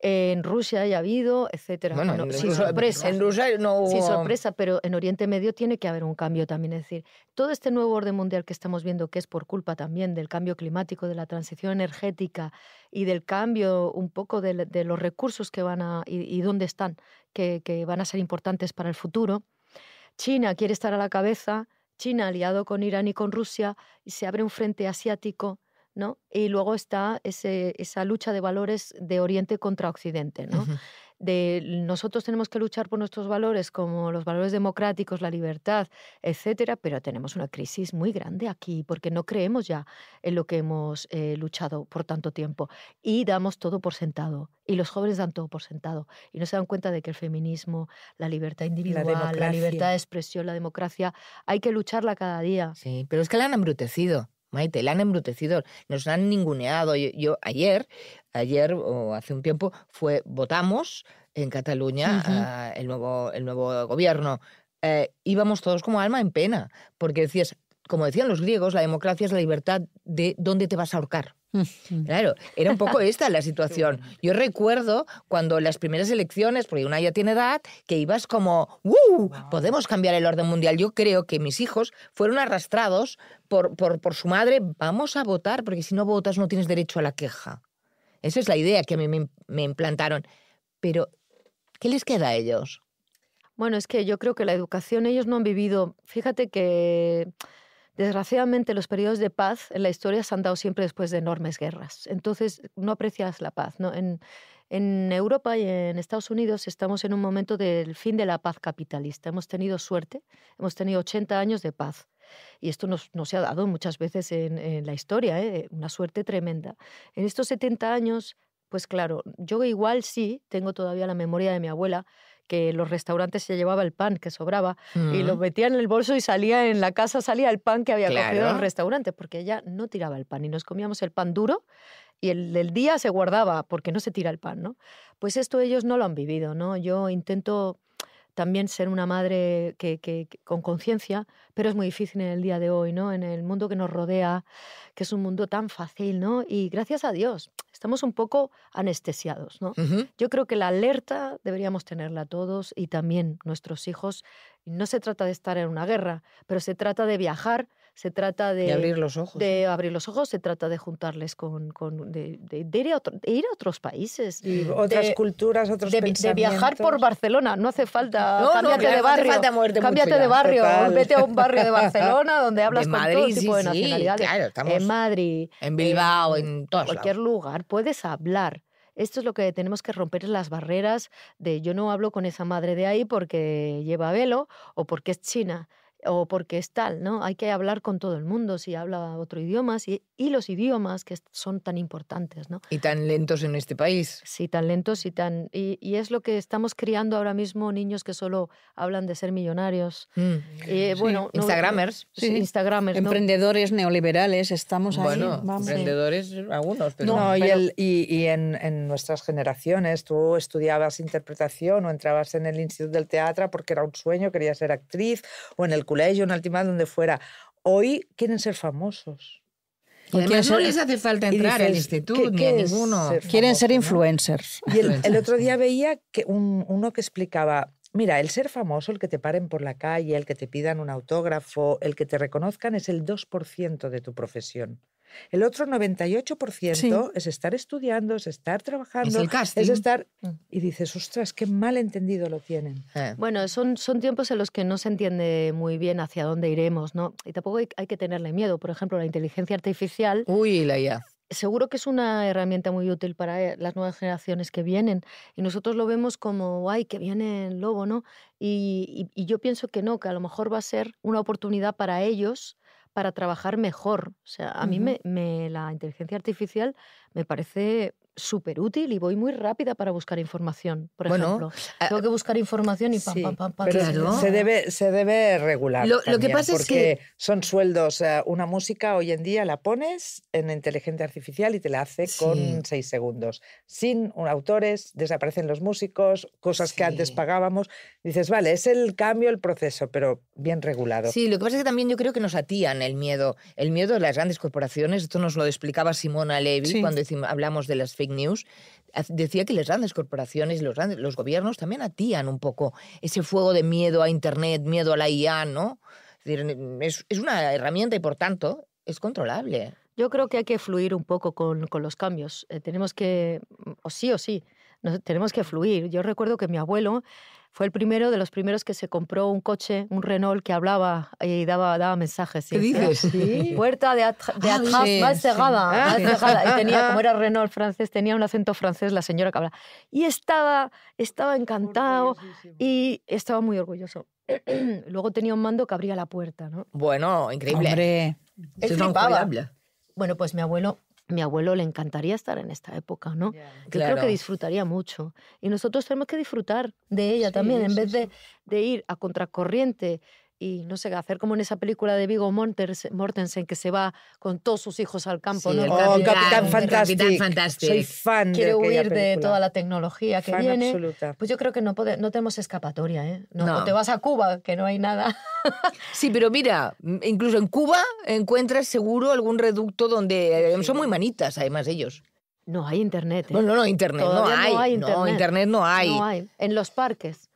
en Rusia ya ha habido, etcétera. Bueno, sin sorpresa. En Rusia no hubo... Sin sorpresa, pero en Oriente Medio tiene que haber un cambio también. Es decir, todo este nuevo orden mundial que estamos viendo, que es por culpa también del cambio climático, de la transición energética y del cambio un poco de, los recursos que van a... y, dónde están, que, que van a ser importantes para el futuro. China quiere estar a la cabeza China aliado con Irán y con Rusia y se abre un frente asiático, ¿no? Y luego está esa lucha de valores de Oriente contra Occidente, ¿no? de nosotros tenemos que luchar por nuestros valores, como los valores democráticos, la libertad, etcétera, pero tenemos una crisis muy grande aquí porque no creemos ya en lo que hemos eh, luchado por tanto tiempo y damos todo por sentado. Y los jóvenes dan todo por sentado y no se dan cuenta de que el feminismo, la libertad individual, la libertad de expresión, la democracia, hay que lucharla cada día. Sí, pero es que la han embrutecido. Maite, le han embrutecido, nos han ninguneado. Yo, ayer, ayer o hace un tiempo, fue votamos en Cataluña ah, el, nuevo, el nuevo gobierno. Eh, íbamos todos como alma en pena, porque decías, como decían los griegos, la democracia es la libertad de dónde te vas a ahorcar. Mm. Claro, era un poco esta la situación. Yo recuerdo cuando las primeras elecciones, porque una ya tiene edad, que ibas como, ¡Uh! Podemos cambiar el orden mundial. Yo creo que mis hijos fueron arrastrados por, por, su madre, vamos a votar, porque si no votas no tienes derecho a la queja. Esa es la idea que a mí me, me implantaron. Pero, ¿qué les queda a ellos? Bueno, es que yo creo que la educación ellos no han vivido. Fíjate que Desgraciadamente, los periodos de paz en la historia se han dado siempre después de enormes guerras. Entonces, no aprecias la paz. En, Europa y en Estados Unidos estamos en un momento del fin de la paz capitalista. Hemos tenido suerte, hemos tenido 80 años de paz. Y esto nos, se ha dado muchas veces en, la historia, ¿eh? una suerte tremenda. En estos 70 años, pues claro, yo igual sí tengo todavía la memoria de mi abuela, que los restaurantes se llevaba el pan que sobraba y lo mm. metía en el bolso y salía en la casa, salía el pan que había cogido en el restaurante, porque ella no tiraba el pan y nos comíamos el pan duro y el del día se guardaba porque no se tira el pan, ¿no? Pues esto ellos no lo han vivido, ¿no? Yo intento también ser una madre que, con conciencia, pero es muy difícil en el día de hoy, ¿no? En el mundo que nos rodea, que es un mundo tan fácil, ¿no? Y gracias a Dios, estamos un poco anestesiados, ¿no? Yo creo que la alerta deberíamos tenerla todos y también nuestros hijos. No se trata de estar en una guerra, pero se trata de viajar se trata de, abrir los ojos. De abrir los ojos, se trata de juntarles con, de, ir a otros países. Y otras culturas, otros pensamientos. De viajar por Barcelona, no hace falta, cámbiate de barrio. No hace falta cámbiate de barrio, vete a un barrio de Barcelona donde hablas con Madrid, todo tipo de nacionalidades. en Madrid. En Bilbao, en, en cualquier lugar, puedes hablar. Esto es lo que tenemos que romper las barreras de yo no hablo con esa madre de ahí porque lleva velo o porque es china o porque es tal, ¿no? Hay que hablar con todo el mundo si habla otro idioma si, y los idiomas que son tan importantes, ¿no? Y tan lentos en este país. Sí, tan lentos y tan... Y, y es lo que estamos criando ahora mismo, niños que solo hablan de ser millonarios. Mm. Eh, bueno, Instagramers. Sí, Instagramers. Emprendedores neoliberales, estamos ahí. Bueno, emprendedores algunos. No, y, y, en, en nuestras generaciones, tú estudiabas interpretación o entrabas en el Instituto del Teatro porque era un sueño, querías ser actriz, o en el Collegium, un altimán donde fuera, hoy quieren ser famosos. Y no les hace falta entrar al instituto ninguno. quieren ser influencers. Y el, otro día veía que un, uno que explicaba, mira, el ser famoso, el que te paren por la calle, el que te pidan un autógrafo, el que te reconozcan es el 2% de tu profesión. El otro 98% es estar estudiando, es estar trabajando, es, estar... Mm. Y dices, ostras, qué mal entendido lo tienen. Eh. Bueno, son, tiempos en los que no se entiende muy bien hacia dónde iremos, ¿no? Y tampoco hay, que tenerle miedo. Por ejemplo, la inteligencia artificial... Uy, la IA seguro que es una herramienta muy útil para eh, las nuevas generaciones que vienen. Y nosotros lo vemos como, ay, que viene el lobo, ¿no? y, yo pienso que no, que a lo mejor va a ser una oportunidad para ellos para trabajar mejor. O sea, a mí me, me, la inteligencia artificial me parece súper útil y voy muy rápida para buscar información, por ejemplo. Tengo que buscar información y pam, pam, pam, se, debe, se debe regular. Lo, que pasa es que. Son sueldos. Eh, una música hoy en día la pones en inteligencia artificial y te la hace con seis segundos. Sin autores, desaparecen los músicos, cosas que antes pagábamos. Dices, vale, es el cambio, el proceso, pero bien regulado. Sí, lo que pasa es que también yo creo que nos atían el miedo. El miedo de las grandes corporaciones, esto nos lo explicaba Simona Levy cuando hablamos de las Big news, decía que las grandes corporaciones, los, los gobiernos también atían un poco ese fuego de miedo a Internet, miedo a la IA, ¿no? Es, una herramienta y por tanto es controlable. Yo creo que hay que fluir un poco con, los cambios. Eh, tenemos que, o sí o sí, tenemos que fluir. Yo recuerdo que mi abuelo fue el primero de los primeros que se compró un coche, un Renault, que hablaba y eh, daba, daba mensajes. ¿Qué dices? Puerta de, ah, atrás más ah. cerrada. Y tenía, como era Renault francés, tenía un acento francés la señora que hablaba. Y estaba, estaba encantado y estaba muy orgulloso. Luego tenía un mando que abría la puerta, Bueno, increíble. Hombre, es increíble. Bueno, pues mi abuelo mi abuelo le encantaría estar en esta época, ¿no? Yo creo que disfrutaría mucho. Y nosotros tenemos que disfrutar de ella también, en vez De, de, ir a contracorriente y no sé, hacer como en esa película de Vigo Mortensen que se va con todos sus hijos al campo. ¿no? el Capitán, Fantástico. Capitán, Soy fan Quiero huir de toda la tecnología que viene. Pues yo creo que no, no tenemos escapatoria. ¿eh? No, te vas a Cuba, que no hay nada. sí, pero mira, incluso en Cuba encuentras seguro algún reducto donde eh, son muy manitas, además ellos. No hay internet. ¿eh? No, no, no, internet no hay, no hay. internet. internet no hay. No hay. En los parques.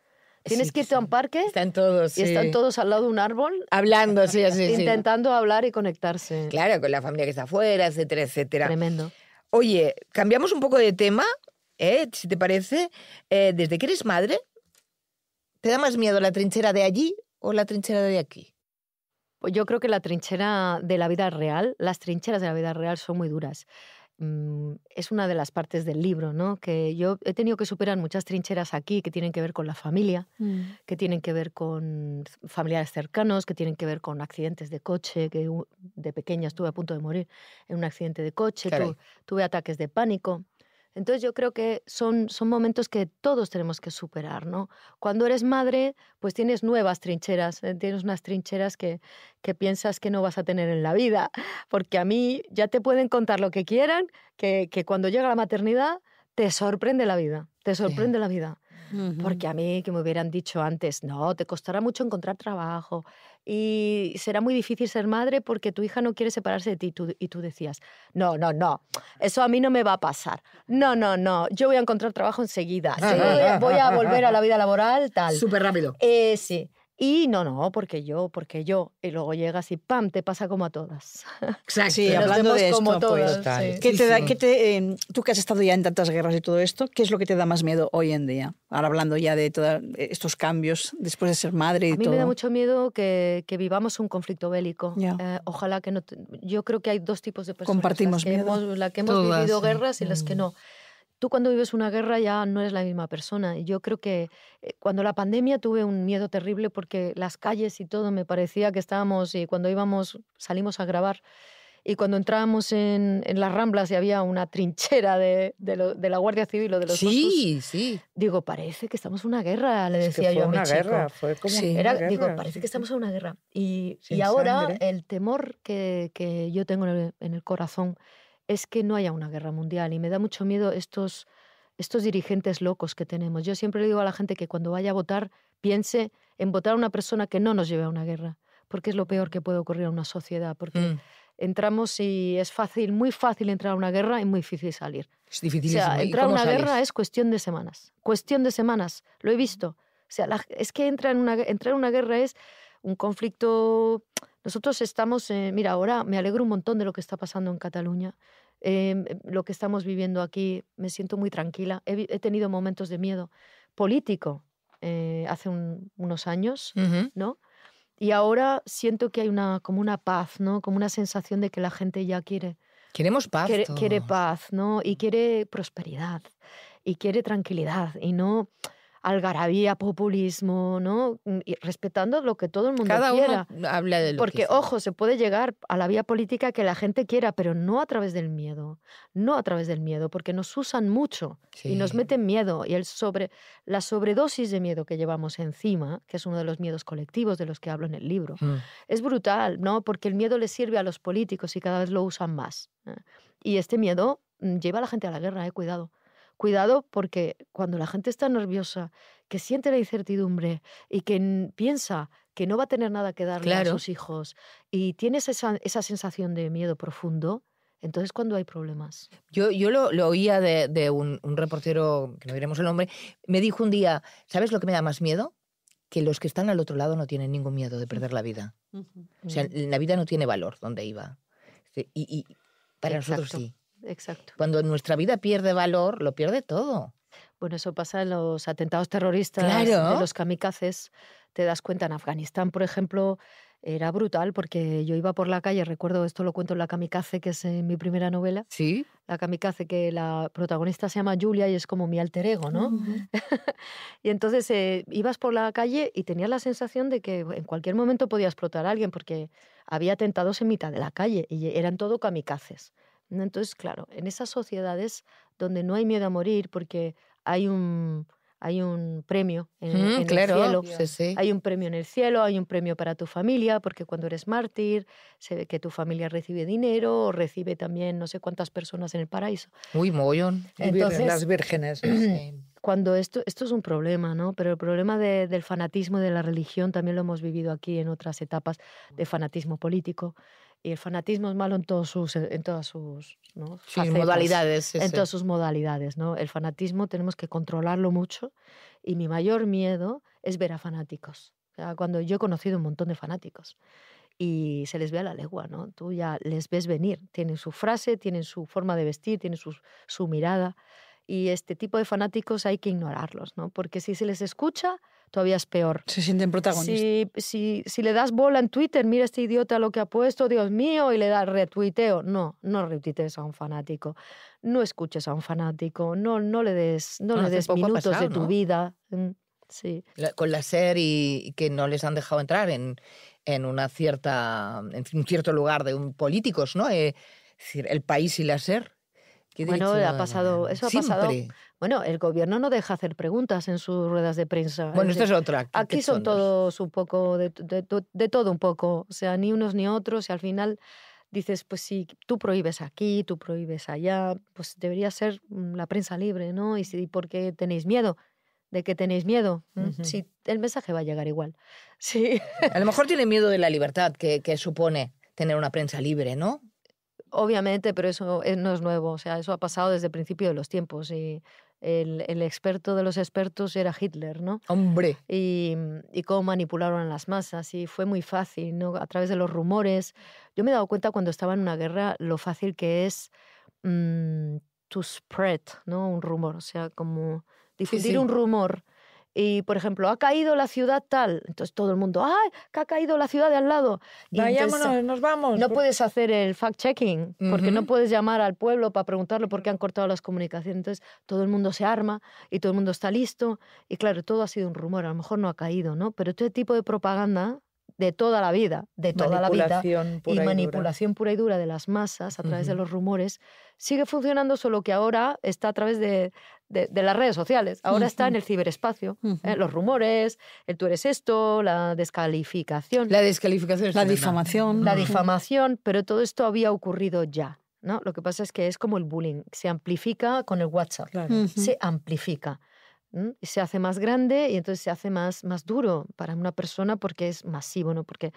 Tienes que pues irte a un parque. Están todos. Y están todos al lado de un árbol. Hablando, sí, sí. Intentando hablar y conectarse. Claro, con la familia que está afuera, etcétera, etcétera. Tremendo. Oye, cambiamos un poco de tema, ¿eh? si te parece. Eh, desde que eres madre, ¿te da más miedo la trinchera de allí o la trinchera de aquí? Pues yo creo que la trinchera de la vida real, las trincheras de la vida real son muy duras. Mm, es una de las partes del libro, ¿no? Que yo he tenido que superar muchas trincheras aquí que tienen que ver con la familia, mm. que tienen que ver con familiares cercanos, que tienen que ver con accidentes de coche, que de pequeña estuve a punto de morir en un accidente de coche, tuve ataques de pánico. Entonces yo creo que son, son momentos que todos tenemos que superar, ¿no? Cuando eres madre, pues tienes nuevas trincheras, eh, tienes unas trincheras que, piensas que no vas a tener en la vida, porque a mí ya te pueden contar lo que quieran, que, cuando llega la maternidad te sorprende la vida, te sorprende la vida. Porque a mí que me hubieran dicho antes, no, te costará mucho encontrar trabajo, y será muy difícil ser madre porque tu hija no quiere separarse de ti. y tú decías, no, no, no, eso a mí no me va a pasar. No, no, no, yo voy a encontrar trabajo enseguida. Sí, voy a volver a la vida laboral, tal. Súper rápido. Eh, sí. Y no, no, porque yo, porque yo. Y luego llegas y ¡pam! te pasa como a todas. Exacto, pues, sí, hablando de esto, ¿Qué te da, te, em, tú que has estado ya en tantas guerras y todo esto, ¿qué es lo que te da más miedo hoy en día? Ahora hablando ya de todos estos cambios después de ser madre y todo. A mí me da mucho miedo que, vivamos un conflicto bélico. Eh, ojalá que no... Yo creo que hay dos tipos de personas. Compartimos miedo. la que hemos vivido guerras y las que mm. no tú cuando vives una guerra ya no eres la misma persona. y Yo creo que eh, cuando la pandemia tuve un miedo terrible porque las calles y todo me parecía que estábamos y cuando íbamos, salimos a grabar. Y cuando entrábamos en, en las Ramblas y había una trinchera de, de, lo, de la Guardia Civil o de los Sí, sí. Digo, parece que estamos en una guerra, le decía yo a mi chico. Guerra, fue como una guerra. Digo, parece que estamos en una guerra. Y, y ahora el temor que, que yo tengo en el corazón es que no haya una guerra mundial y me da mucho miedo estos, estos dirigentes locos que tenemos. Yo siempre le digo a la gente que cuando vaya a votar piense en votar a una persona que no nos lleve a una guerra, porque es lo peor que puede ocurrir a una sociedad, porque mm. entramos y es fácil, muy fácil entrar a una guerra y muy difícil salir. Es difícil. entrar a una guerra es cuestión de semanas, cuestión de semanas, lo he visto. O sea, es que entrar en una, entrar en una guerra es un conflicto... Nosotros estamos, eh, mira, ahora me alegro un montón de lo que está pasando en Cataluña, em, em, lo que estamos viviendo aquí, me siento muy tranquila. He, tenido momentos de miedo político eh, hace unos años, ¿no? Y ahora siento que hay una, como una paz, ¿no? Como una sensación de que la gente ya quiere... Queremos paz. Quiere, quiere paz, ¿no? Y quiere prosperidad, y quiere tranquilidad, y no algarabía, populismo, ¿no? Mm, y respetando lo que todo el mundo Cada Uno habla de lo Porque, ojo, se puede llegar a la vía política que la gente quiera, pero no a través del miedo. No a través del miedo, porque nos usan mucho y nos meten miedo. Y el sobre, la sobredosis de miedo que llevamos encima, que es uno de los miedos colectivos de los que hablo en el libro, mm. es brutal, ¿no? Porque el miedo le sirve a los políticos y cada vez lo usan más. ¿eh? Y este miedo mm, lleva a la gente a la guerra, eh, cuidado. Cuidado porque cuando la gente está nerviosa, que siente la incertidumbre y que piensa que no va a tener nada que darle a sus hijos y tienes esa, sensación de miedo profundo, entonces, cuando hay problemas? Yo, yo lo, oía de, un, reportero, que no diremos el nombre, me dijo un día, ¿sabes lo que me da más miedo? Que los que están al otro lado no tienen ningún miedo de perder la vida. O sea, mm. la vida no tiene valor donde iba. Y, para nosotros sí exacto. Cuando nuestra vida pierde valor, lo pierde todo. Bueno, eso pasa en los atentados terroristas, los kamikazes. Te das cuenta en Afganistán, por ejemplo, era brutal porque yo iba por la calle, recuerdo, esto lo cuento en La Kamikaze, que es mi primera novela. Sí. La Kamikaze, que la protagonista se llama Julia y es como mi alter ego, ¿no? y entonces eh, ibas por la calle y tenías la sensación de que en cualquier momento podía explotar a alguien porque había atentados en mitad de la calle y eran todo kamikazes. Entonces, claro, en esas sociedades donde no hay miedo a morir porque hay un, hay un premio en, el cielo. Hay un premio en el cielo, hay un premio para tu familia, porque cuando eres mártir, se ve que tu familia recibe dinero o recibe también no sé cuántas personas en el paraíso. Uy, mollón, Entonces, las vírgenes. Cuando esto, es un problema, ¿no? Pero el problema del fanatismo de la religión también lo hemos vivido aquí en otras etapas de fanatismo político y el fanatismo es malo en, todos sus, en todas sus modalidades. en todas sus modalidades. ¿no? El fanatismo tenemos que controlarlo mucho y mi mayor miedo es ver a fanáticos. cuando yo he conocido un montón de fanáticos y se les ve a la legua, ¿no? tú ya les ves venir, tienen su frase, tienen su forma de vestir, tienen su, su mirada y este tipo de fanáticos hay que ignorarlos, ¿no? porque si se les escucha todavía es peor. Se sienten protagonistas. Si, si, si, le das bola en Twitter, mira este idiota lo que ha puesto, Dios mío, y le das retuiteo. No, no retuitees a un fanático. No escuches a un fanático. No, no le des, no, le des minutos de tu vida. Mm, sí. Con la SER y que no les han dejado entrar en, en, una cierta, en un cierto lugar de un, políticos, ¿no? Eh, es decir, el país y la SER. Bueno, ha pasado, eso ha pasado bueno, el gobierno no deja hacer preguntas en sus ruedas de prensa. Bueno, esto es otra. Aquí son todos un poco, de, todo un poco, o sea, ni unos ni otros, y al final dices, pues si tú prohíbes aquí, tú prohíbes allá, pues debería ser mm, la prensa libre, ¿no? Y, si, por qué tenéis miedo? ¿De que tenéis miedo? ¿Mm? Si el mensaje va a llegar igual. Sí. A lo mejor tiene miedo de la libertad que, que supone tener una prensa libre, ¿no? obviamente, pero eso eh, no es nuevo. O sea, eso ha pasado desde el principio de los tiempos. Y el, experto de los expertos era Hitler, ¿no? Hombre. Mm, y, cómo manipularon las masas. Y fue muy fácil, ¿no? A través de los rumores. Yo me he dado cuenta cuando estaba en una guerra lo fácil que es mm, to spread, ¿no? Un rumor. O sea, como difundir un rumor y por ejemplo, ha caído la ciudad tal, entonces todo el mundo, ¡ay, que ha caído la ciudad de al lado! nos vamos. No puedes hacer el fact-checking, porque no puedes llamar al pueblo para preguntarle por qué mm. han cortado las comunicaciones. Entonces todo el mundo se arma y todo el mundo está listo. Y claro, todo ha sido un rumor, a lo mejor no ha caído, ¿no? Pero este tipo de propaganda de toda la vida, de toda la vida, y, manipulación pura y dura de las masas a través de los rumores, sigue funcionando, solo que ahora está a través de, de, las redes sociales, ahora está en el ciberespacio, ¿eh? los rumores, el tú eres esto, la descalificación. La descalificación, es la difamación. La difamación, pero todo esto había ocurrido ya. ¿no? Lo que pasa es que es como el bullying, se amplifica con el WhatsApp, se amplifica se hace más grande y entonces se hace más, más duro para una persona porque es masivo, ¿no? Porque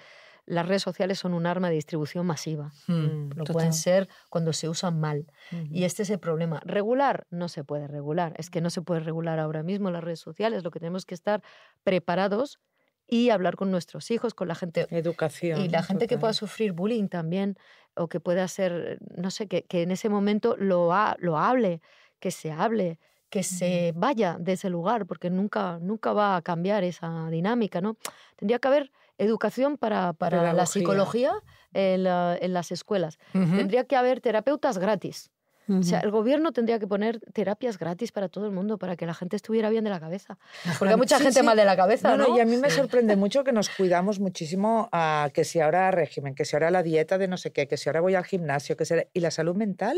las redes sociales son un arma de distribución masiva. lo hmm, mm, pueden ser cuando se usan mal. Y este es el problema. Regular no se puede regular. Es que no se puede regular ahora mismo las redes sociales. Lo que tenemos que estar preparados y hablar con nuestros hijos, con la gente. Educación. Y la gente que pueda sufrir bullying también, o que pueda ser, no sé, que, que en ese momento lo, ha, lo hable, que se hable, que se vaya de ese lugar, porque nunca, nunca va a cambiar esa dinámica, ¿no? Tendría que haber educación para, la psicología en, las escuelas. Tendría que haber terapeutas gratis. O sea, el gobierno tendría que poner terapias gratis para todo el mundo, para que la gente estuviera bien de la cabeza. Porque hay mucha gente mal de la cabeza, no, Y a mí me sorprende mucho que nos cuidamos muchísimo a que si ahora régimen, que si ahora la dieta de no sé qué, que si ahora voy al gimnasio, que si... ¿Y la salud mental?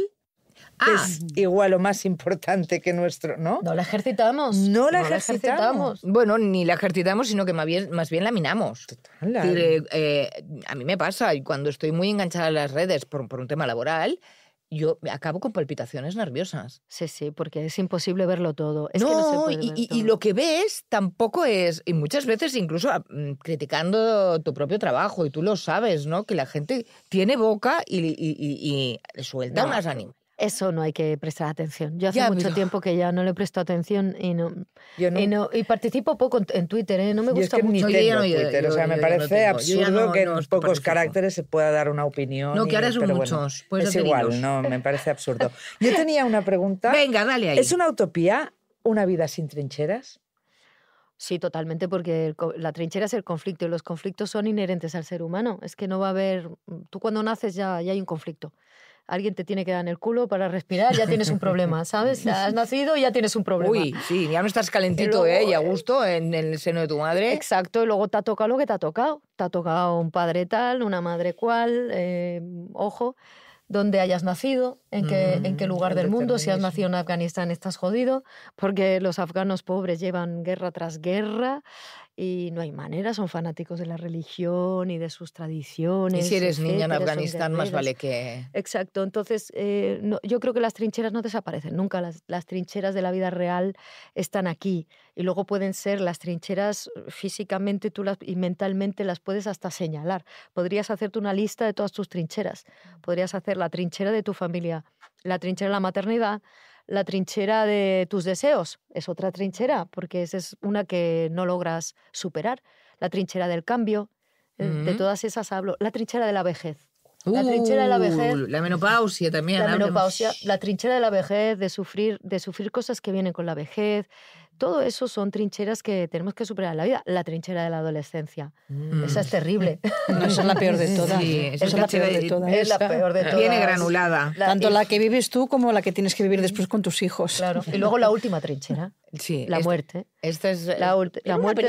Ah. es igual o más importante que nuestro, ¿no? No la ejercitamos. No la, ejercitamos. Bueno, ni la ejercitamos, sino que más bien, la minamos. Total, eh, a mí me pasa, y cuando estoy muy enganchada a las redes por, un tema laboral, yo acabo con palpitaciones nerviosas. Sí, sí, porque es imposible verlo todo. no, y, lo que ves tampoco es, y muchas veces incluso ah, mm, criticando tu propio trabajo, y tú lo sabes, ¿no? Que la gente tiene boca y, suelta más unas eso no hay que prestar atención. Yo hace mucho tiempo que ya no le presto atención y no, Y, participo poco en, Twitter, ¿eh? no me gusta mucho. Twitter, o sea, me parece absurdo que en pocos caracteres se pueda dar una opinión. No, que ahora son muchos. es igual, no, me parece absurdo. Yo tenía una pregunta. Venga, dale ahí. ¿Es una utopía una vida sin trincheras? Sí, totalmente, porque la trinchera es el conflicto y los conflictos son inherentes al ser humano. Es que no va a haber, tú cuando naces ya hay un conflicto alguien te tiene que dar en el culo para respirar, ya tienes un problema, ¿sabes? Has nacido y ya tienes un problema. Uy, sí, ya no estás calentito, ¿eh? y ¿eh? a gusto en el seno de tu madre. Exacto, y luego te ha tocado lo que te ha tocado. Te ha tocado un padre tal, una madre cual, eh, ojo, donde hayas nacido, en qué, mm, en qué lugar del mundo, si has nacido en Afganistán estás jodido, porque los afganos pobres llevan guerra tras guerra y no hay manera, son fanáticos de la religión y de sus tradiciones. Y si eres niña en Afganistán, más vale que... Exacto, entonces eh, yo creo que las trincheras no desaparecen nunca, las, las trincheras de la vida real están aquí y luego pueden ser las trincheras físicamente tú las, y mentalmente las puedes hasta señalar. Podrías hacerte una lista de todas tus trincheras, podrías hacer la trinchera de tu familia, la trinchera de la maternidad, la trinchera de tus deseos es otra trinchera, porque esa es una que no logras superar. La trinchera del cambio, eh, de todas esas hablo. La trinchera de la vejez. La trinchera de la vejez. la menopausia también. La menopausia, la trinchera de la vejez, de sufrir, de sufrir cosas que vienen con la vejez. Todo eso son trincheras que tenemos que superar en la vida. La trinchera de la adolescencia. Mm. Esa es terrible. No, es la peor de todas. es la peor de todas. Es la peor de todas. Viene granulada. Tanto la que vives tú como la que tienes que vivir después con tus hijos. Claro. Y luego la última trinchera. Sí, la este muerte. Esta es la, muerte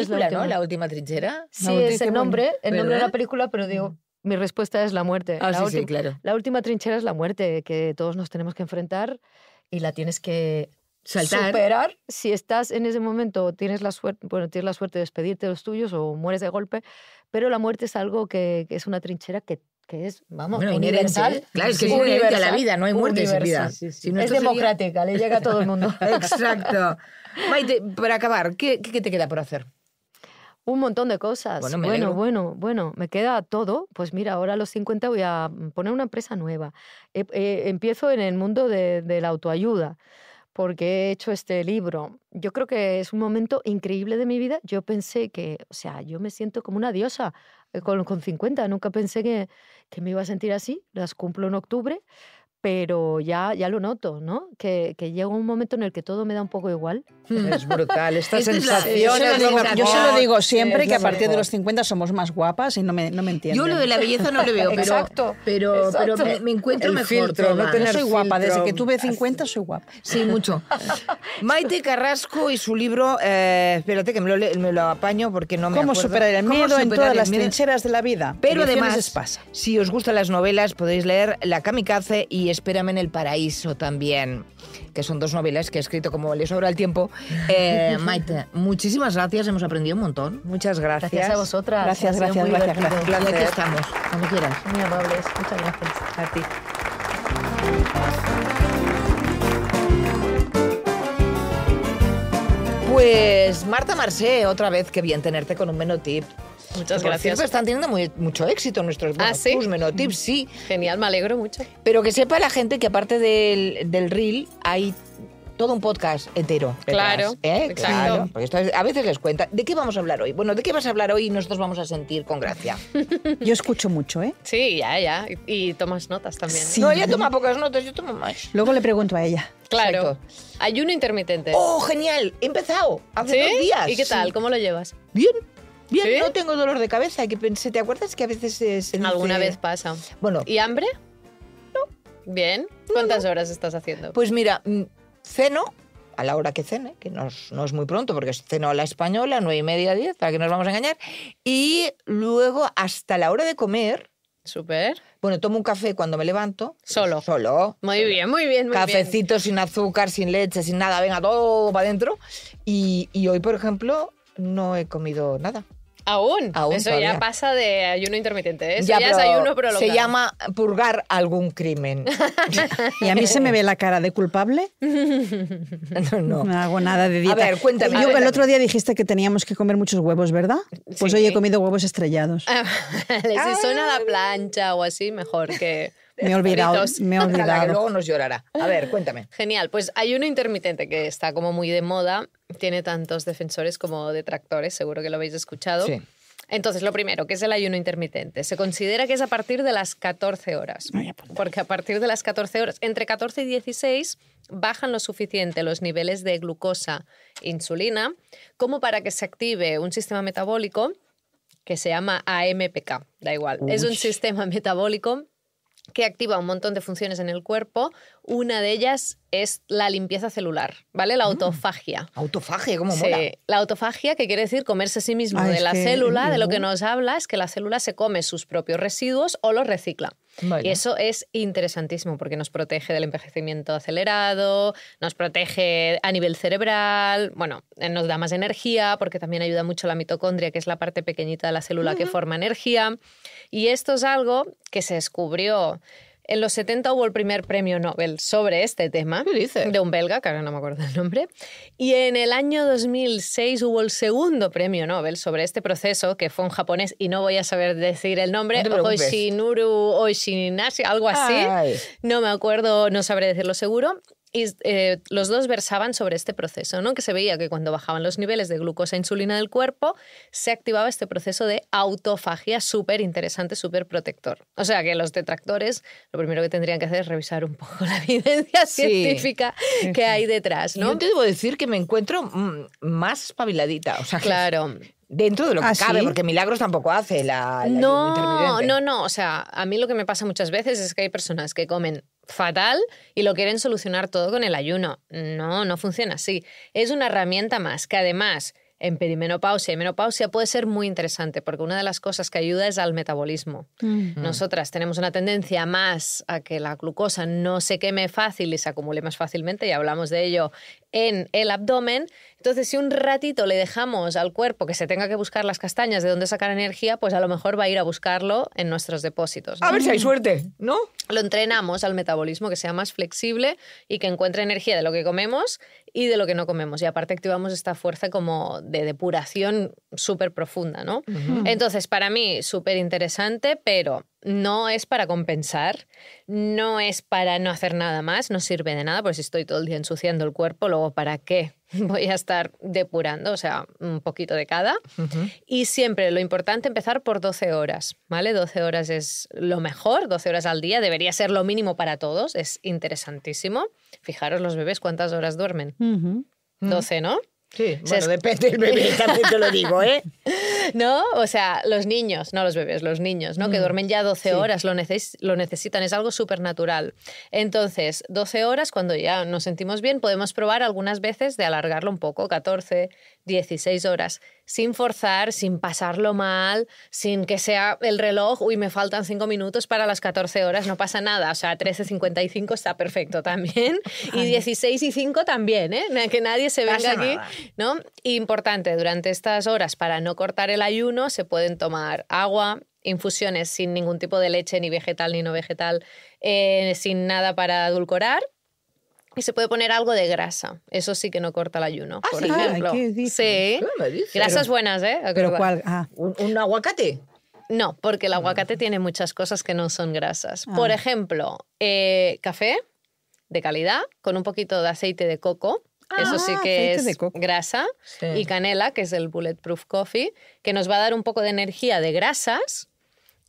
es la última. ¿no? La última trinchera. Sí, es el nombre, el nombre de la película, pero digo, mi respuesta es la muerte. Ah, la, sí, última, sí, claro. la última trinchera es la muerte, que todos nos tenemos que enfrentar y la tienes que Saltar. superar. Si estás en ese momento, tienes la suerte, bueno, tienes la suerte de despedirte de los tuyos o mueres de golpe, pero la muerte es algo que, es una trinchera que, que es, vamos, bueno, universal. ¿eh? Claro, es que es a la vida, no hay muerte sin vida. es democrática, le llega a todo el mundo. Exacto. Maite, para acabar, ¿qué te queda por hacer? Un montón de cosas. Bueno, bueno, bueno, me queda todo. Pues mira, ahora a los 50 voy a mm, poner una empresa nueva. E, eh, empiezo en el mundo de, la autoayuda porque he hecho este libro. Yo creo que es un momento increíble de mi vida. Yo pensé que, o sea, yo me siento como una diosa eh, con, con 50. Nunca pensé que, que me iba a sentir así. Las cumplo en octubre pero ya, ya lo noto, ¿no? Que, llega un momento en el que todo me da un poco igual. Es brutal, esta sensación. yo, se yo lo digo siempre, que a partir de los 50 somos más guapas y no me, no me entiendo. Yo lo de la belleza no lo veo, pero, exacto, pero, pero me, me, encuentro mejor. no soy guapa, desde que tuve 50 soy guapa. Sí, mucho. Maite Carrasco y su libro, eh, espérate que me lo, me lo, apaño porque no me ¿Cómo superar el miedo en todas las trincheras de la vida? Pero además, pasa? si os gustan las novelas, podéis leer La Kamikaze y Espérame en el paraíso también, que son dos novelas que he escrito como le sobra el tiempo. Eh, Maite, muchísimas gracias, hemos aprendido un montón. Muchas gracias. Gracias a vosotras. Gracias, gracias, gracias. gracias. gracias. aquí estamos, cuando quieras. Muy amables, muchas gracias. A ti. Pues Marta Marcé, otra vez, que bien tenerte con un menotip. Muchas gracias. Cierto, están teniendo mucho éxito nuestros ah, menotips, sí. Genial, me alegro mucho. Pero que sepa la gente que aparte del, reel hay todo un podcast entero. claro, ¿eh? Claro, porque a veces les cuenta. ¿De qué vamos a hablar hoy? Bueno, ¿de qué vas a hablar hoy? nosotros vamos a sentir con gracia. Yo escucho mucho, ¿eh? Sí, ya, ya. Y, tomas notas también. No, ella toma pocas notas, yo tomo más. Luego le pregunto a ella. Claro. Ayuno intermitente. ¡Oh, genial! He empezado hace dos días. ¿Y qué tal? ¿Cómo lo llevas? Bien. Bien, no tengo dolor de cabeza. Que pensé, ¿Te acuerdas que a veces se Alguna vez pasa. Bueno. ¿Y hambre? No. Bien. ¿Cuántas horas estás haciendo? Pues mira, mm, ceno a la hora que cene, que no es, muy pronto, porque ceno a la española, nueve y media, diez, para que nos vamos a engañar. Y luego, hasta la hora de comer, Súper. Bueno, tomo un café cuando me levanto. Solo. Solo. Muy bien, muy bien. Cafecito sin azúcar, sin leche, sin nada. Venga, todo para adentro. y hoy, por ejemplo, no he comido nada. Aún. eso ya pasa de ayuno intermitente. ¿eh? ya, es ayuno Se llama purgar algún crimen. ¿Y a mí se me ve la cara de culpable? No, no. No hago nada de dieta. A ver, cuéntame. Yo, el otro día dijiste que teníamos que comer muchos huevos, ¿verdad? Pues hoy he comido huevos estrellados. si son a la plancha o así, mejor que me he olvidado. Me he olvidado. luego nos llorará. A ver, cuéntame. Genial. Pues ayuno intermitente que está como muy de moda. Tiene tantos defensores como detractores. Seguro que lo habéis escuchado. Sí. Entonces, lo primero, ¿qué es el ayuno intermitente? Se considera que es a partir de las 14 horas. Porque a partir de las 14 horas, entre 14 y 16, bajan lo suficiente los niveles de glucosa e insulina como para que se active un sistema metabólico que se llama AMPK, da igual. Es un sistema metabólico que activa un montón de funciones en el cuerpo. Una de ellas es la limpieza celular, ¿vale? La mm. autofagia. autofagia, ¿cómo mola? Sí, la autofagia, que quiere decir comerse a sí mismo ah, de la célula, de lo que nos habla es que la célula se come sus propios residuos o los recicla. Y eso es interesantísimo porque nos protege del envejecimiento acelerado, nos protege a nivel cerebral, bueno, eh, nos da más energía porque también ayuda mucho la mitocondria, que es la parte pequeñita de la célula que forma energía. Y esto es algo que se descubrió en los 70 hubo el primer premio Nobel sobre este tema. De un belga, que ahora no me acuerdo el nombre. Y en el año 2006 hubo el segundo premio Nobel sobre este proceso, que fue un japonés, y no voy a saber decir el nombre, no Oishinashi, algo así. No me acuerdo, no sabré decirlo seguro y eh, los dos versaban sobre este proceso, ¿no? que se veía que cuando bajaban los niveles de glucosa e insulina del cuerpo, se activaba este proceso de autofagia súper interesante, súper protector. O sea que los detractores lo primero que tendrían que hacer es revisar un poco la evidencia científica que hay detrás. ¿no? Yo te debo decir que me encuentro mm, más espabiladita. O sea, claro. Dentro de lo que ¿Ah, cabe, porque milagros tampoco hace la, la no, no, no. O sea, a mí lo que me pasa muchas veces es que hay personas que comen fatal y lo quieren solucionar todo con el ayuno. No, no funciona así. Es una herramienta más que además en perimenopausia y menopausia puede ser muy interesante porque una de las cosas que ayuda es al metabolismo. Mm. Mm. Nosotras tenemos una tendencia más a que la glucosa no se queme fácil y se acumule más fácilmente, y hablamos de ello en el abdomen. Entonces, si un ratito le dejamos al cuerpo que se tenga que buscar las castañas de dónde sacar energía, pues a lo mejor va a ir a buscarlo en nuestros depósitos. A ver si hay suerte, ¿no? Lo entrenamos al metabolismo que sea más flexible y que encuentre energía de lo que comemos y de lo que no comemos. Y aparte activamos esta fuerza como de depuración súper profunda, ¿no? Entonces, para mí, súper interesante, pero no es para compensar, no es para no hacer nada más, no sirve de nada, porque si estoy todo el día ensuciando el cuerpo, luego ¿para qué? Voy a estar depurando, o sea, un poquito de cada. Y siempre lo importante empezar por 12 horas, ¿vale? 12 horas es lo mejor, 12 horas al día debería ser lo mínimo para todos, es interesantísimo. Fijaros los bebés cuántas horas duermen. 12, ¿no? Sí, bueno, depende del bebé, también te lo digo, ¿eh? ¿No? O sea, los niños, no los bebés, los niños, ¿no? Que mm, duermen ya 12 horas, lo, lo necesitan, es algo súper natural. Entonces, 12 horas, cuando ya nos sentimos bien, podemos probar algunas veces de alargarlo un poco, 14, 16 horas, sin forzar, sin pasarlo mal, sin que sea el reloj, uy, me faltan 5 minutos para las 14 horas, no pasa nada. O sea, 13.55 está perfecto también. Y 16 y 5 también, ¿eh? Que nadie se venga aquí, ¿no? Importante, durante estas horas, para no cortar el ayuno, se pueden tomar agua, infusiones sin ningún tipo de leche, ni vegetal ni no vegetal, eh, sin nada para adulcorar y se puede poner algo de grasa. Eso sí que no corta el ayuno. Ah, por ejemplo. sí. Ah, grasas buenas, ¿eh? ¿Pero cuál? Ah. ¿Un, aguacate? No, porque el aguacate tiene muchas cosas que no son grasas. Por ejemplo, eh, café de calidad con un poquito de aceite de coco. Eso sí que es grasa y canela, que es el Bulletproof Coffee, que nos va a dar un poco de energía de grasas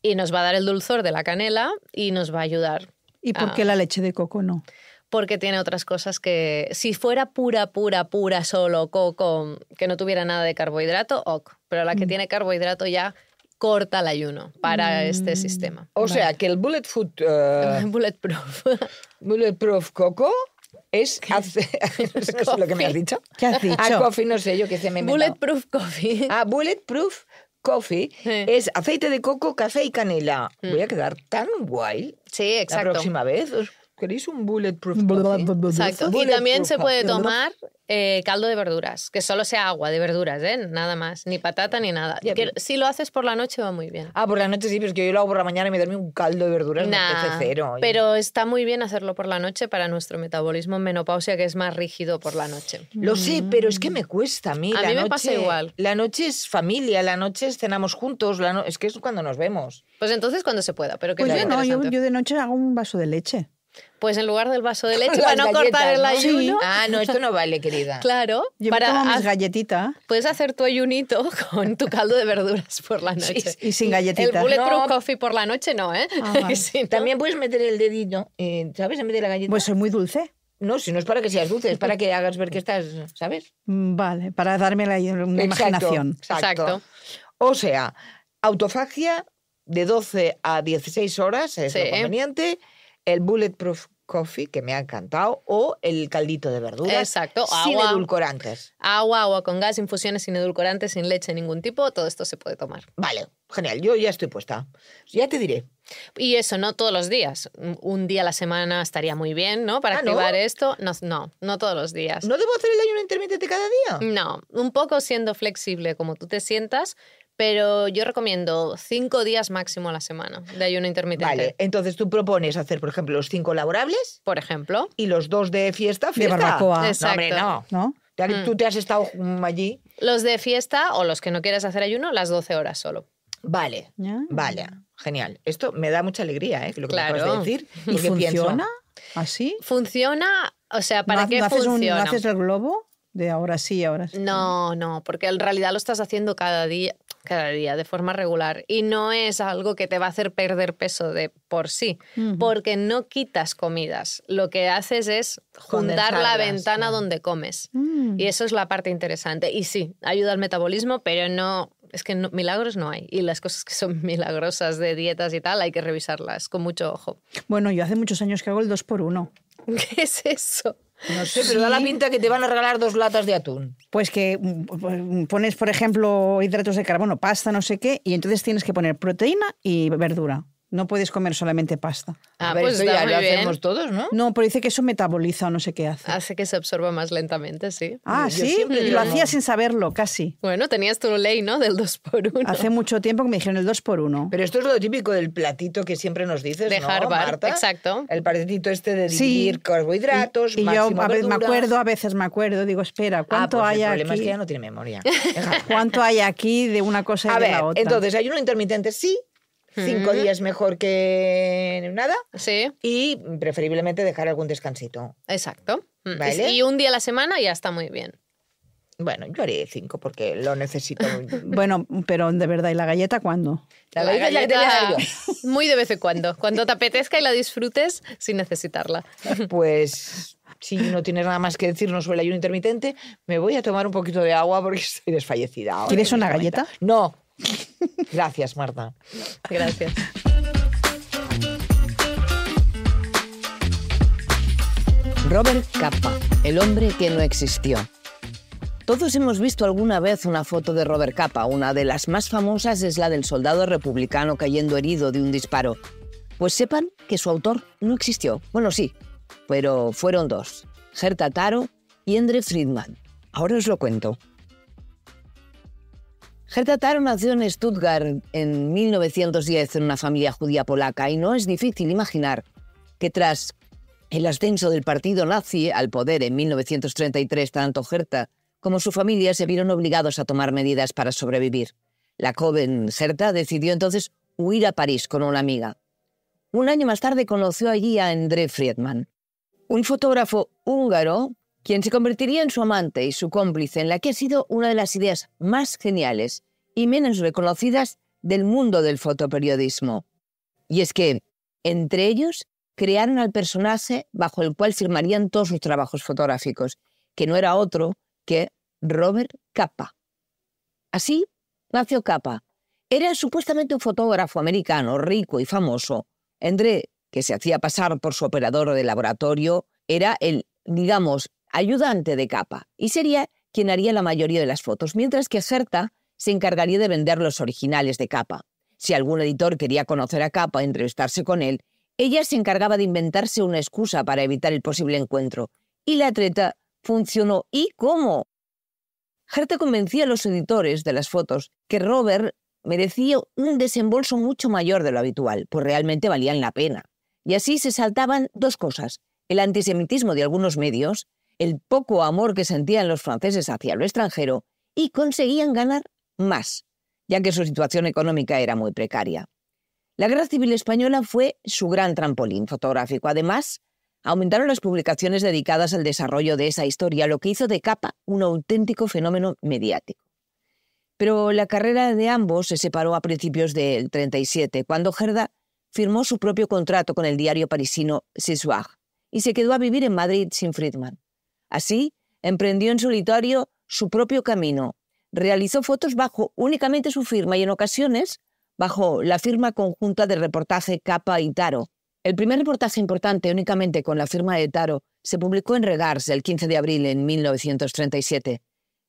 y nos va a dar el dulzor de la canela y nos va a ayudar. ¿Y por qué la leche de coco no? porque tiene otras cosas que si fuera pura, pura, pura solo coco, que no tuviera nada de carbohidrato, ok, pero la que mm. tiene carbohidrato ya corta el ayuno para este mm. sistema. O sea, que el bullet food... Uh, bulletproof. bulletproof coco es... Hace, lo que me has dicho? ¿Qué has ah, dicho? Ah, coffee, no sé yo qué se me Bulletproof coffee. Ah, bulletproof coffee es aceite de coco, café y canela. Mm. Voy a quedar tan guay. Sí, exacto. La próxima vez ¿Queréis un bulletproof coffee? Exacto. y también se puede tomar eh, caldo de verduras, que solo sea agua de verduras, ¿eh? Nada más, ni patata ni nada. si lo haces por la noche va muy bien. Ah, por la noche sí, pero que yo lo hago por la mañana y me doy un caldo de verduras, nah, me cero. Pero está muy bien hacerlo por la noche para nuestro metabolismo en menopausia, que es más rígido por la noche. Lo sé, mm. pero es que me cuesta a mí. A mí me pasa igual. La noche es familia, la noche cenamos juntos, es que es cuando nos vemos. Pues entonces cuando se pueda, pero que pues no, yo de noche hago un vaso de leche. Pues en lugar del vaso de leche, para no cortar el ayuno. Ah, no, esto no vale, querida. Claro. Yo para me galletitas. Puedes hacer tu ayunito con tu caldo de verduras por la noche. y sin galletitas. El bulletproof coffee por la noche no, ¿eh? Ah, También puedes meter el dedillo, eh, ¿sabes? En vez la galleta. Pues es muy dulce. No, si no es para que seas dulce, es para que hagas ver que estás, ¿sabes? Mm, vale, para darme la una imaginación. Exacto. O sea, autofagia de 12 a 16 horas es conveniente el Bulletproof Coffee, que me ha encantado, o el caldito de verduras. Exacto, agua, Sin edulcorantes. Agua, agua con gas, infusiones sin edulcorantes, sin leche de ningún tipo, todo esto se puede tomar. Vale, genial, yo ya estoy puesta. Ya te diré. Y eso, no todos los días. Un día a la semana estaría muy bien, ¿no? Para ah, activar esto. No, no, no todos los días. ¿No debo hacer el ayuno intermitente cada día? No, un poco siendo flexible como tú te sientas, pero yo recomiendo cinco días máximo a la semana de ayuno intermitente. Vale, entonces tú propones hacer, por ejemplo, los cinco laborables. Por ejemplo. Y los dos de fiesta, De barbacoa. Exacto. No, no. Mm. Tú te has estado mm, allí. Los de fiesta o los que no quieras hacer ayuno, las 12 horas solo. Vale, vale, genial. Esto me da mucha alegría, ¿eh? Lo que claro. decir. ¿Y funciona? ¿Así? Funciona, o sea, ¿para qué funciona? haces el globo? De ahora sí, ahora sí. No, no, porque en realidad lo estás haciendo cada día, cada día de forma regular y no es algo que te va a hacer perder peso de por sí, porque no quitas comidas, lo que haces es juntar la ventana donde comes. Mm. Y eso es la parte interesante. Y sí, ayuda al metabolismo, pero no es que milagros no hay. Y las cosas que son milagrosas de dietas y tal, hay que revisarlas con mucho ojo. Bueno, yo hace muchos años que hago el 2 por 1 ¿Qué es eso? No sé, pero da la pinta que te van a regalar dos latas de atún. Pues que mm, mm, pones, por ejemplo, hidratos de carbono, pasta, no sé qué, y entonces tienes que poner proteína y verdura. No puedes comer solamente pasta. Ah, pues ya lo hacemos todos, ¿no? No, pero dice que eso metaboliza o no sé qué hace. Hace que se absorba más lentamente, sí. Ah, sí, lo hacía sin saberlo, casi. Bueno, tenías tu ley, ¿no? Del 2x1. Hace mucho tiempo que me dijeron el 2x1. Pero esto es lo típico del platito que siempre nos dices, de ¿no, Harvard, exacto. El platito este de dividir carbohidratos, y, y yo a veces me acuerdo, a veces me acuerdo, digo, espera, ah, ¿cuánto ah, pues hay el aquí? problema es que ya no tiene memoria. ¿Cuánto hay aquí de una cosa y de la otra? Entonces, uno intermitente sí, cinco días mejor que nada. Sí. Y preferiblemente dejar algún descansito. Exacto. Mm, ¿Vale? Y un día a la semana ya está muy bien. Bueno, yo haré cinco porque lo necesito. bueno, pero de verdad, ¿y la galleta cuándo? La, galleta, galleta la muy de vez en cuando. Cuando te apetezca y la disfrutes sin necesitarla. Pues si no tienes nada más que decir no suele ayuno intermitente, me voy a tomar un poquito de agua porque estoy desfallecida. ¿Quieres una galleta? No. Gracias, Marta. Gracias. Robert Capa, el hombre que no existió. Todos hemos visto alguna vez una foto de Robert Capa. Una de las más famosas es la del soldado republicano cayendo herido de un disparo. Pues sepan que su autor no existió. Bueno, sí, pero fueron dos: Gerta Taro y Endre Friedman. Ahora os lo cuento. Herta Taro nació en Stuttgart en 1910 en una familia judía polaca y no es difícil imaginar que tras el ascenso del partido nazi al poder en 1933, tanto Herta como su familia se vieron obligados a tomar medidas para sobrevivir. La joven Herta decidió entonces huir a París con una amiga. Un año más tarde conoció allí a André Friedman, un fotógrafo húngaro quien se convertiría en su amante y su cómplice en la que ha sido una de las ideas más geniales y menos reconocidas del mundo del fotoperiodismo. Y es que, entre ellos, crearon al personaje bajo el cual firmarían todos sus trabajos fotográficos, que no era otro que Robert Capa. Así nació Capa. Era supuestamente un fotógrafo americano rico y famoso. André, que se hacía pasar por su operador de laboratorio, era el, digamos, ayudante de capa, y sería quien haría la mayoría de las fotos, mientras que Gerta se encargaría de vender los originales de capa. Si algún editor quería conocer a capa e entrevistarse con él, ella se encargaba de inventarse una excusa para evitar el posible encuentro. Y la treta funcionó. ¿Y cómo? Herta convencía a los editores de las fotos que Robert merecía un desembolso mucho mayor de lo habitual, pues realmente valían la pena. Y así se saltaban dos cosas, el antisemitismo de algunos medios el poco amor que sentían los franceses hacia lo extranjero y conseguían ganar más, ya que su situación económica era muy precaria. La Guerra Civil Española fue su gran trampolín fotográfico. Además, aumentaron las publicaciones dedicadas al desarrollo de esa historia, lo que hizo de capa un auténtico fenómeno mediático. Pero la carrera de ambos se separó a principios del 37, cuando Gerda firmó su propio contrato con el diario parisino Cissoir y se quedó a vivir en Madrid sin Friedman. Así, emprendió en solitario su propio camino. Realizó fotos bajo únicamente su firma y en ocasiones bajo la firma conjunta de reportaje Capa y Taro. El primer reportaje importante únicamente con la firma de Taro se publicó en Regars el 15 de abril en 1937,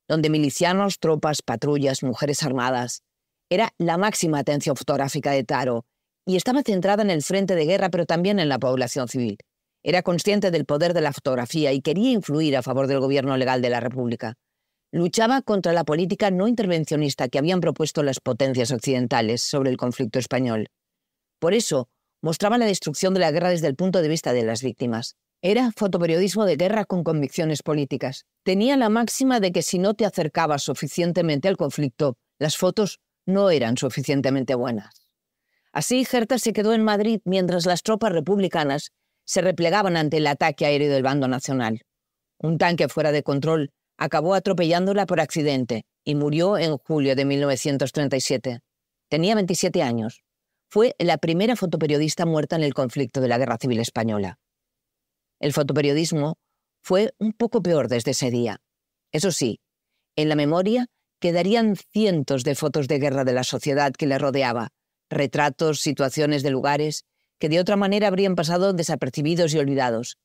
donde milicianos, tropas, patrullas, mujeres armadas. Era la máxima atención fotográfica de Taro y estaba centrada en el frente de guerra, pero también en la población civil. Era consciente del poder de la fotografía y quería influir a favor del gobierno legal de la República. Luchaba contra la política no intervencionista que habían propuesto las potencias occidentales sobre el conflicto español. Por eso, mostraba la destrucción de la guerra desde el punto de vista de las víctimas. Era fotoperiodismo de guerra con convicciones políticas. Tenía la máxima de que si no te acercabas suficientemente al conflicto, las fotos no eran suficientemente buenas. Así, Herta se quedó en Madrid mientras las tropas republicanas se replegaban ante el ataque aéreo del bando nacional. Un tanque fuera de control acabó atropellándola por accidente y murió en julio de 1937. Tenía 27 años. Fue la primera fotoperiodista muerta en el conflicto de la Guerra Civil Española. El fotoperiodismo fue un poco peor desde ese día. Eso sí, en la memoria quedarían cientos de fotos de guerra de la sociedad que le rodeaba, retratos, situaciones de lugares que de otra manera habrían pasado desapercibidos y olvidados,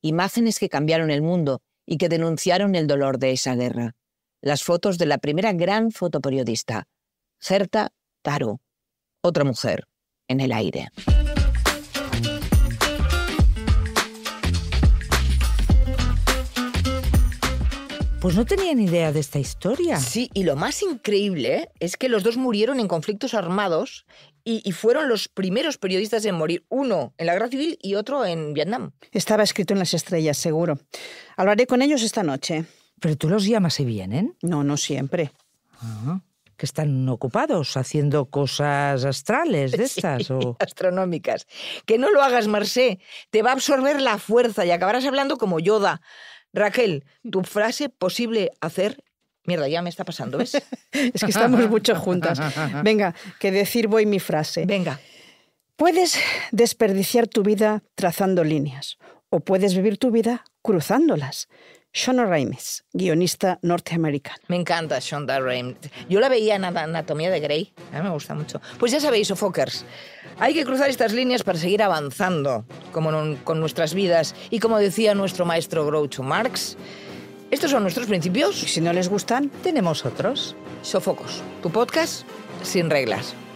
imágenes que cambiaron el mundo y que denunciaron el dolor de esa guerra. Las fotos de la primera gran fotoperiodista, Certa Taro, otra mujer, en el aire. Pues no tenían idea de esta historia. Sí, y lo más increíble es que los dos murieron en conflictos armados y, fueron los primeros periodistas en morir, uno en la guerra civil y otro en Vietnam. Estaba escrito en las estrellas, seguro. Hablaré con ellos esta noche. ¿Pero tú los llamas y vienen? No, no siempre. Ah, que están ocupados haciendo cosas astrales de estas. o... Astronómicas. Que no lo hagas, Marcé. Te va a absorber la fuerza y acabarás hablando como Yoda. Raquel, tu frase posible hacer Mierda, ya me está pasando, ¿ves? es que estamos mucho juntas. Venga, que decir voy mi frase. Venga. Puedes desperdiciar tu vida trazando líneas o puedes vivir tu vida cruzándolas. Shonda Rhimes, guionista norteamericana. Me encanta Shonda Rhimes. Yo la veía en Anatomía de Grey. A mí me gusta mucho. Pues ya sabéis, Sofokers, hay que cruzar estas líneas para seguir avanzando como con nuestras vidas. Y como decía nuestro maestro Groucho Marx, estos son nuestros principios. Y si no les gustan, tenemos otros. Sofocos, tu podcast sin reglas.